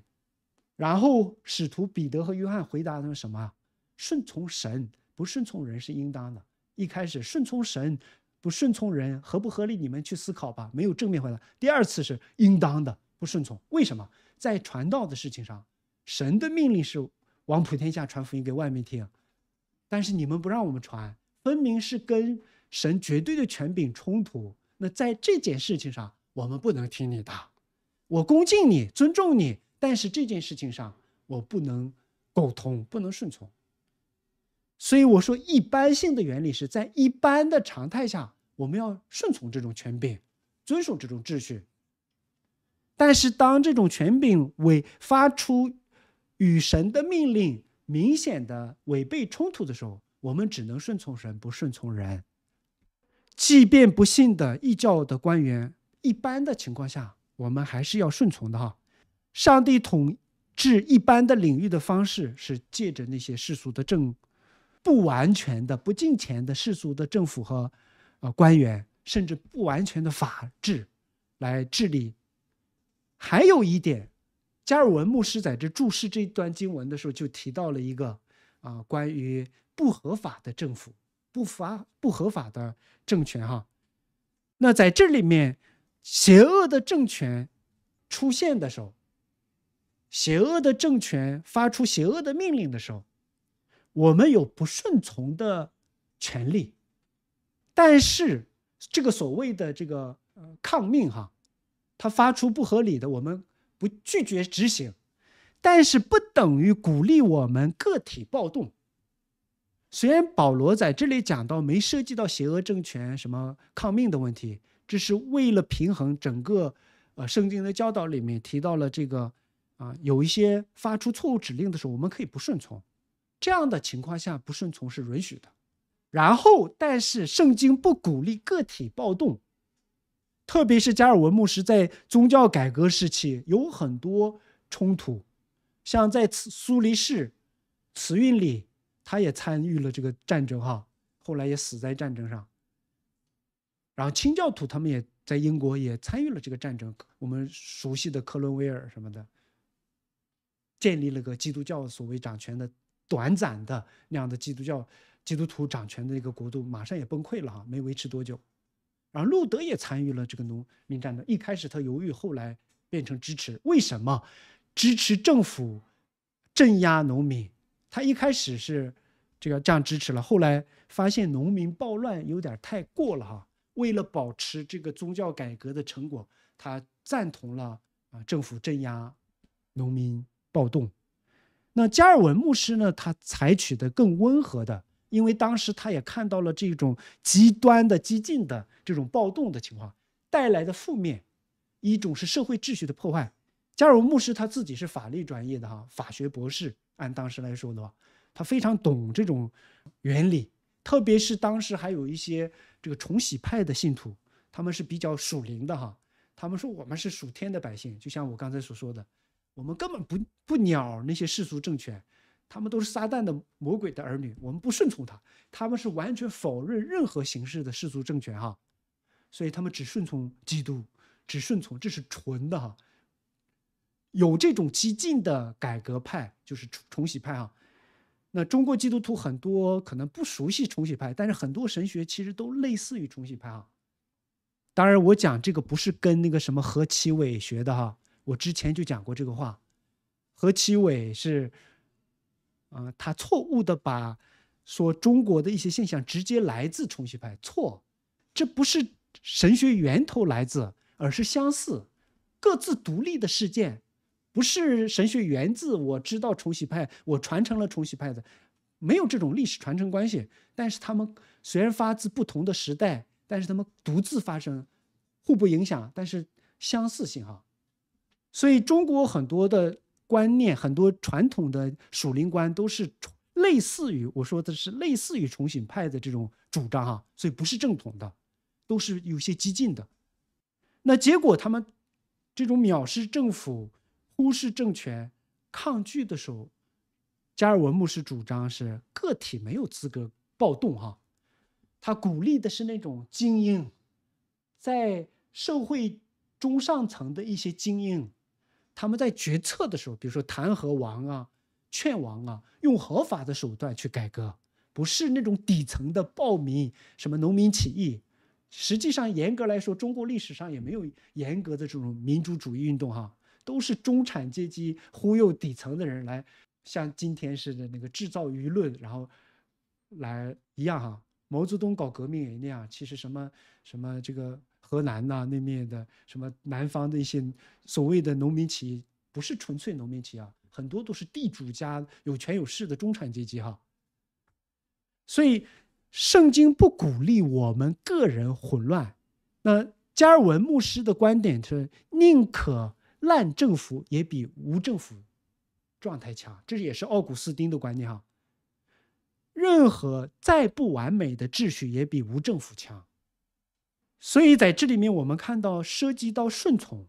然后使徒彼得和约翰回答他们什么？顺从神，不顺从人是应当的。一开始顺从神。不顺从人合不合理？你们去思考吧。没有正面回答。第二次是应当的不顺从，为什么？在传道的事情上，神的命令是往普天下传福音给外面听，但是你们不让我们传，分明是跟神绝对的权柄冲突。那在这件事情上，我们不能听你的，我恭敬你，尊重你，但是这件事情上我不能沟通，不能顺从。所以我说，一般性的原理是在一般的常态下，我们要顺从这种权柄，遵守这种秩序。但是，当这种权柄违发出与神的命令明显的违背冲突的时候，我们只能顺从神，不顺从人。即便不信的异教的官员，一般的情况下，我们还是要顺从的哈。上帝统治一般的领域的方式是借着那些世俗的政。不完全的、不近虔的世俗的政府和，呃，官员，甚至不完全的法治来治理。还有一点，加尔文牧师在这注释这一段经文的时候，就提到了一个啊，关于不合法的政府、不法、不合法的政权。哈，那在这里面，邪恶的政权出现的时候，邪恶的政权发出邪恶的命令的时候。我们有不顺从的权利，但是这个所谓的这个呃抗命哈，他发出不合理的，我们不拒绝执行，但是不等于鼓励我们个体暴动。虽然保罗在这里讲到没涉及到邪恶政权什么抗命的问题，这是为了平衡整个呃圣经的教导里面提到了这个啊，有一些发出错误指令的时候，我们可以不顺从。这样的情况下，不顺从是允许的。然后，但是圣经不鼓励个体暴动，特别是加尔文牧师在宗教改革时期有很多冲突，像在苏黎世，慈运里他也参与了这个战争哈，后来也死在战争上。然后清教徒他们也在英国也参与了这个战争，我们熟悉的克伦威尔什么的，建立了个基督教所谓掌权的。短暂的那样的基督教基督徒掌权的一个国度，马上也崩溃了哈，没维持多久。然后路德也参与了这个农民战争，一开始他犹豫，后来变成支持。为什么支持政府镇压农民？他一开始是这个这样支持了，后来发现农民暴乱有点太过了哈。为了保持这个宗教改革的成果，他赞同了啊，政府镇压农民暴动。那加尔文牧师呢？他采取的更温和的，因为当时他也看到了这种极端的激进的这种暴动的情况带来的负面，一种是社会秩序的破坏。加尔文牧师他自己是法律专业的哈，法学博士，按当时来说的话，他非常懂这种原理，特别是当时还有一些这个重洗派的信徒，他们是比较属灵的哈，他们说我们是属天的百姓，就像我刚才所说的。我们根本不不鸟那些世俗政权，他们都是撒旦的魔鬼的儿女，我们不顺从他，他们是完全否认任何形式的世俗政权哈，所以他们只顺从基督，只顺从，这是纯的哈。有这种激进的改革派，就是重重洗派哈。那中国基督徒很多可能不熟悉重洗派，但是很多神学其实都类似于重洗派啊。当然，我讲这个不是跟那个什么何其伟学的哈。我之前就讲过这个话，何其伟是，嗯，他错误的把说中国的一些现象直接来自重熙派，错，这不是神学源头来自，而是相似，各自独立的事件，不是神学源自。我知道重熙派，我传承了重熙派的，没有这种历史传承关系。但是他们虽然发自不同的时代，但是他们独自发生，互不影响，但是相似性哈。所以，中国很多的观念，很多传统的属灵观，都是类似于我说的是类似于重显派的这种主张哈，所以不是正统的，都是有些激进的。那结果，他们这种藐视政府、忽视政权、抗拒的时候，加尔文牧师主张是个体没有资格暴动哈，他鼓励的是那种精英，在社会中上层的一些精英。他们在决策的时候，比如说弹劾王啊、劝王啊，用合法的手段去改革，不是那种底层的暴民，什么农民起义。实际上，严格来说，中国历史上也没有严格的这种民主主义运动，哈，都是中产阶级忽悠底层的人来，像今天似的那个制造舆论，然后来一样哈。毛泽东搞革命也那样，其实什么什么这个。河南呐那面的什么南方的一些所谓的农民起义，不是纯粹农民起义啊，很多都是地主家有权有势的中产阶级哈。所以圣经不鼓励我们个人混乱。那加尔文牧师的观点是，宁可烂政府也比无政府状态强，这也是奥古斯丁的观点哈。任何再不完美的秩序也比无政府强。所以在这里面，我们看到涉及到顺从，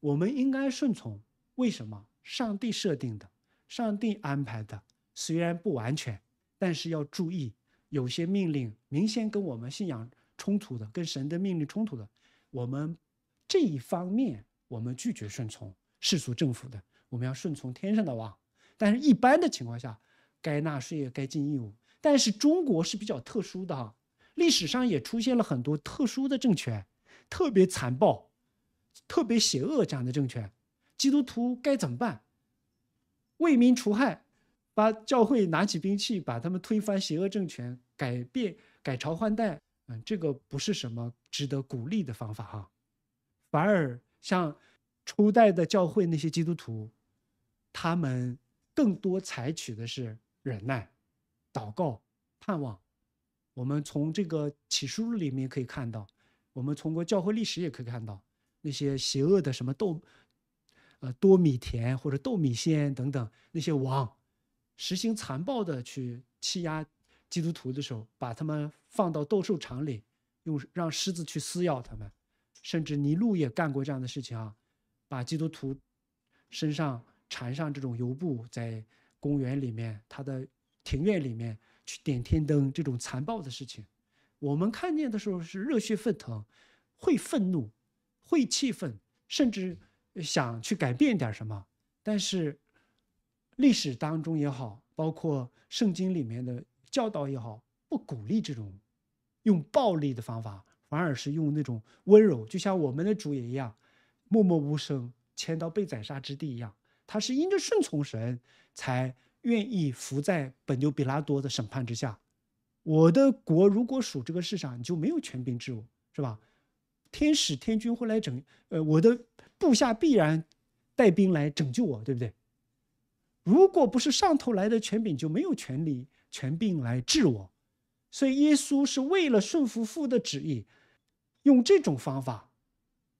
我们应该顺从。为什么？上帝设定的，上帝安排的，虽然不完全，但是要注意，有些命令明显跟我们信仰冲突的，跟神的命令冲突的，我们这一方面我们拒绝顺从世俗政府的，我们要顺从天上的王。但是，一般的情况下，该纳税该尽义务。但是中国是比较特殊的哈。历史上也出现了很多特殊的政权，特别残暴、特别邪恶这样的政权，基督徒该怎么办？为民除害，把教会拿起兵器，把他们推翻邪恶政权，改变改朝换代。嗯，这个不是什么值得鼓励的方法哈，反而像初代的教会那些基督徒，他们更多采取的是忍耐、祷告、盼望。我们从这个启示录里面可以看到，我们从过教会历史也可以看到，那些邪恶的什么豆，呃多米田或者豆米先等等那些王，实行残暴的去欺压基督徒的时候，把他们放到斗兽场里，用让狮子去撕咬他们，甚至尼禄也干过这样的事情啊，把基督徒身上缠上这种油布，在公园里面他的庭院里面。去点天灯这种残暴的事情，我们看见的时候是热血沸腾，会愤怒，会气愤，甚至想去改变点什么。但是历史当中也好，包括圣经里面的教导也好，不鼓励这种用暴力的方法，反而是用那种温柔。就像我们的主也一样，默默无声，迁到被宰杀之地一样，他是因着顺从神才。愿意服在本丢比拉多的审判之下。我的国如果属这个世上，你就没有权柄治我，是吧？天使天君会来拯，呃，我的部下必然带兵来拯救我，对不对？如果不是上头来的权柄，就没有权利权柄来治我。所以耶稣是为了顺服父的旨意，用这种方法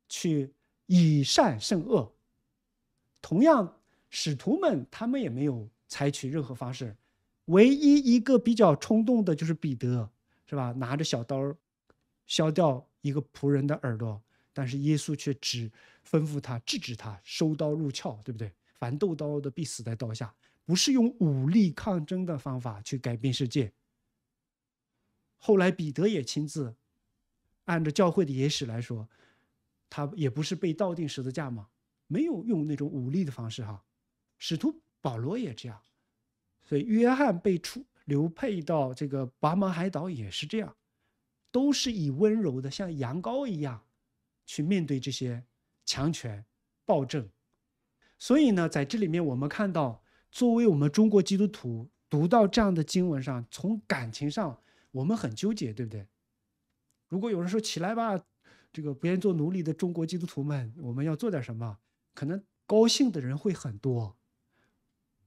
去以善胜恶。同样，使徒们他们也没有。采取任何方式，唯一一个比较冲动的就是彼得，是吧？拿着小刀削掉一个仆人的耳朵，但是耶稣却只吩咐他制止他收刀入鞘，对不对？凡斗刀的必死在刀下，不是用武力抗争的方法去改变世界。后来彼得也亲自，按照教会的野史来说，他也不是被倒定十字架吗？没有用那种武力的方式哈，使徒。保罗也这样，所以约翰被出流配到这个拔马海岛也是这样，都是以温柔的像羊羔一样去面对这些强权暴政。所以呢，在这里面我们看到，作为我们中国基督徒读到这样的经文上，从感情上我们很纠结，对不对？如果有人说起来吧，这个不愿做奴隶的中国基督徒们，我们要做点什么？可能高兴的人会很多。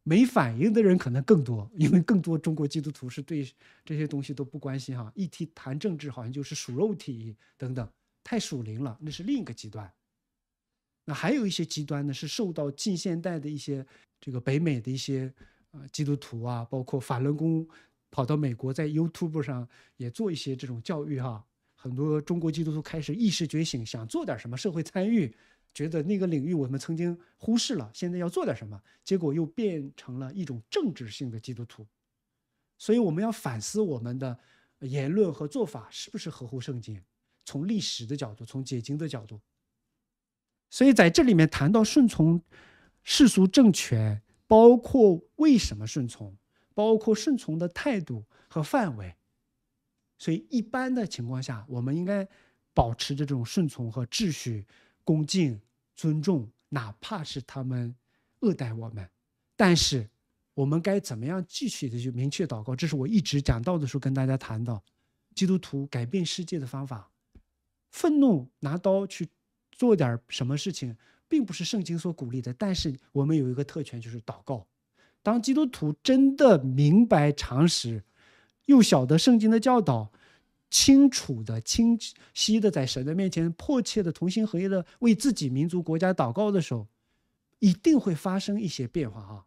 没反应的人可能更多，因为更多中国基督徒是对这些东西都不关心哈。一提谈政治，好像就是属肉体等等，太属灵了，那是另一个极端。那还有一些极端呢，是受到近现代的一些这个北美的一些呃基督徒啊，包括法轮功跑到美国，在 YouTube 上也做一些这种教育哈。很多中国基督徒开始意识觉醒，想做点什么社会参与。觉得那个领域我们曾经忽视了，现在要做点什么，结果又变成了一种政治性的基督徒。所以我们要反思我们的言论和做法是不是合乎圣经，从历史的角度，从解经的角度。所以在这里面谈到顺从世俗政权，包括为什么顺从，包括顺从的态度和范围。所以一般的情况下，我们应该保持着这种顺从和秩序。恭敬、尊重，哪怕是他们恶待我们，但是我们该怎么样继续的去明确祷告？这是我一直讲到的时候跟大家谈到，基督徒改变世界的方法。愤怒拿刀去做点什么事情，并不是圣经所鼓励的。但是我们有一个特权，就是祷告。当基督徒真的明白常识，又晓得圣经的教导。清楚的、清晰的，在神的面前，迫切的、同心合意的为自己民族国家祷告的时候，一定会发生一些变化啊！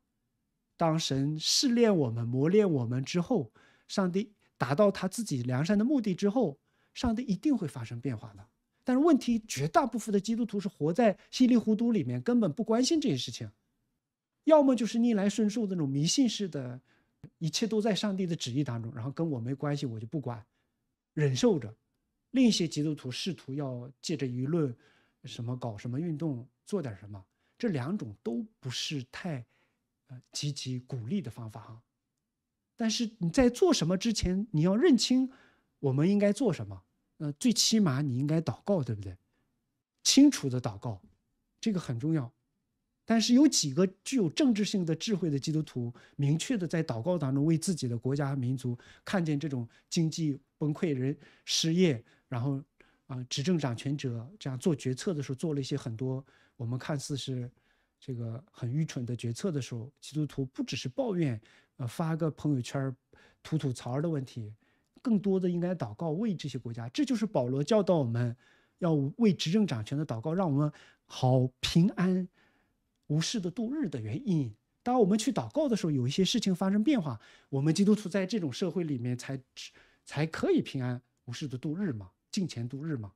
当神试炼我们、磨练我们之后，上帝达到他自己良善的目的之后，上帝一定会发生变化的。但是问题，绝大部分的基督徒是活在稀里糊涂里面，根本不关心这些事情，要么就是逆来顺受那种迷信式的，一切都在上帝的旨意当中，然后跟我没关系，我就不管。忍受着，另一些基督徒试图要借着舆论，什么搞什么运动，做点什么，这两种都不是太，呃，积极鼓励的方法哈。但是你在做什么之前，你要认清我们应该做什么，呃，最起码你应该祷告，对不对？清楚的祷告，这个很重要。但是有几个具有政治性的智慧的基督徒，明确的在祷告当中为自己的国家民族看见这种经济。崩溃，人失业，然后，啊，执政掌权者这样做决策的时候，做了一些很多我们看似是这个很愚蠢的决策的时候，基督徒不只是抱怨，呃，发个朋友圈，吐吐槽的问题，更多的应该祷告为这些国家。这就是保罗教导我们要为执政掌权的祷告，让我们好平安无事的度日的原因。当我们去祷告的时候，有一些事情发生变化，我们基督徒在这种社会里面才。才可以平安无事的度日嘛，挣钱度日嘛，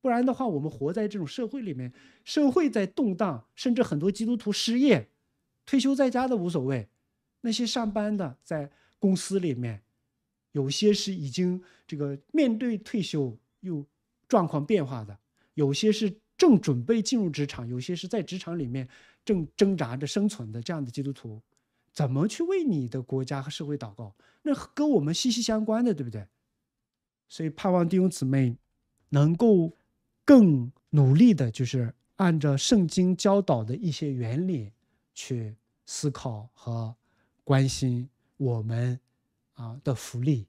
不然的话，我们活在这种社会里面，社会在动荡，甚至很多基督徒失业，退休在家的无所谓，那些上班的在公司里面，有些是已经这个面对退休又状况变化的，有些是正准备进入职场，有些是在职场里面正挣扎着生存的这样的基督徒。怎么去为你的国家和社会祷告？那跟我们息息相关的，对不对？所以盼望弟兄姊妹能够更努力的，就是按照圣经教导的一些原理去思考和关心我们啊的福利。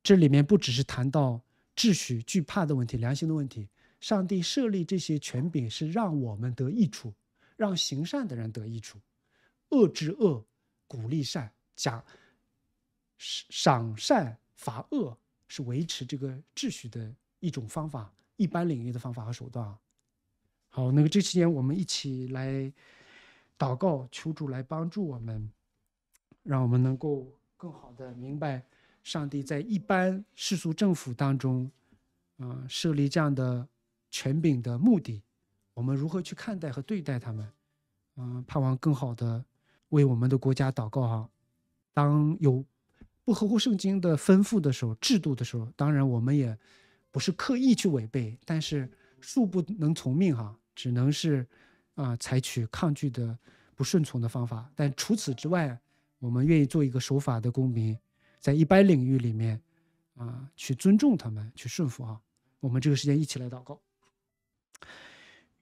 这里面不只是谈到秩序、惧怕的问题、良心的问题。上帝设立这些权柄是让我们得益处，让行善的人得益处。遏制恶，鼓励善，奖赏善，罚恶，是维持这个秩序的一种方法，一般领域的方法和手段。好，那个这期间我们一起来祷告，求助来帮助我们，让我们能够更好的明白上帝在一般世俗政府当中，嗯，设立这样的权柄的目的，我们如何去看待和对待他们？嗯，盼望更好的。为我们的国家祷告哈，当有不合乎圣经的吩咐的时候、制度的时候，当然我们也不是刻意去违背，但是恕不能从命哈，只能是啊采取抗拒的、不顺从的方法。但除此之外，我们愿意做一个守法的公民，在一般领域里面啊去尊重他们、去顺服哈。我们这个时间一起来祷告，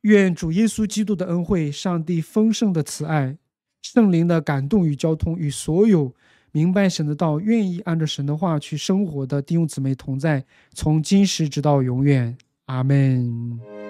愿主耶稣基督的恩惠、上帝丰盛的慈爱。圣灵的感动与交通，与所有明白神的道、愿意按照神的话去生活的弟兄姊妹同在，从今时直到永远。阿门。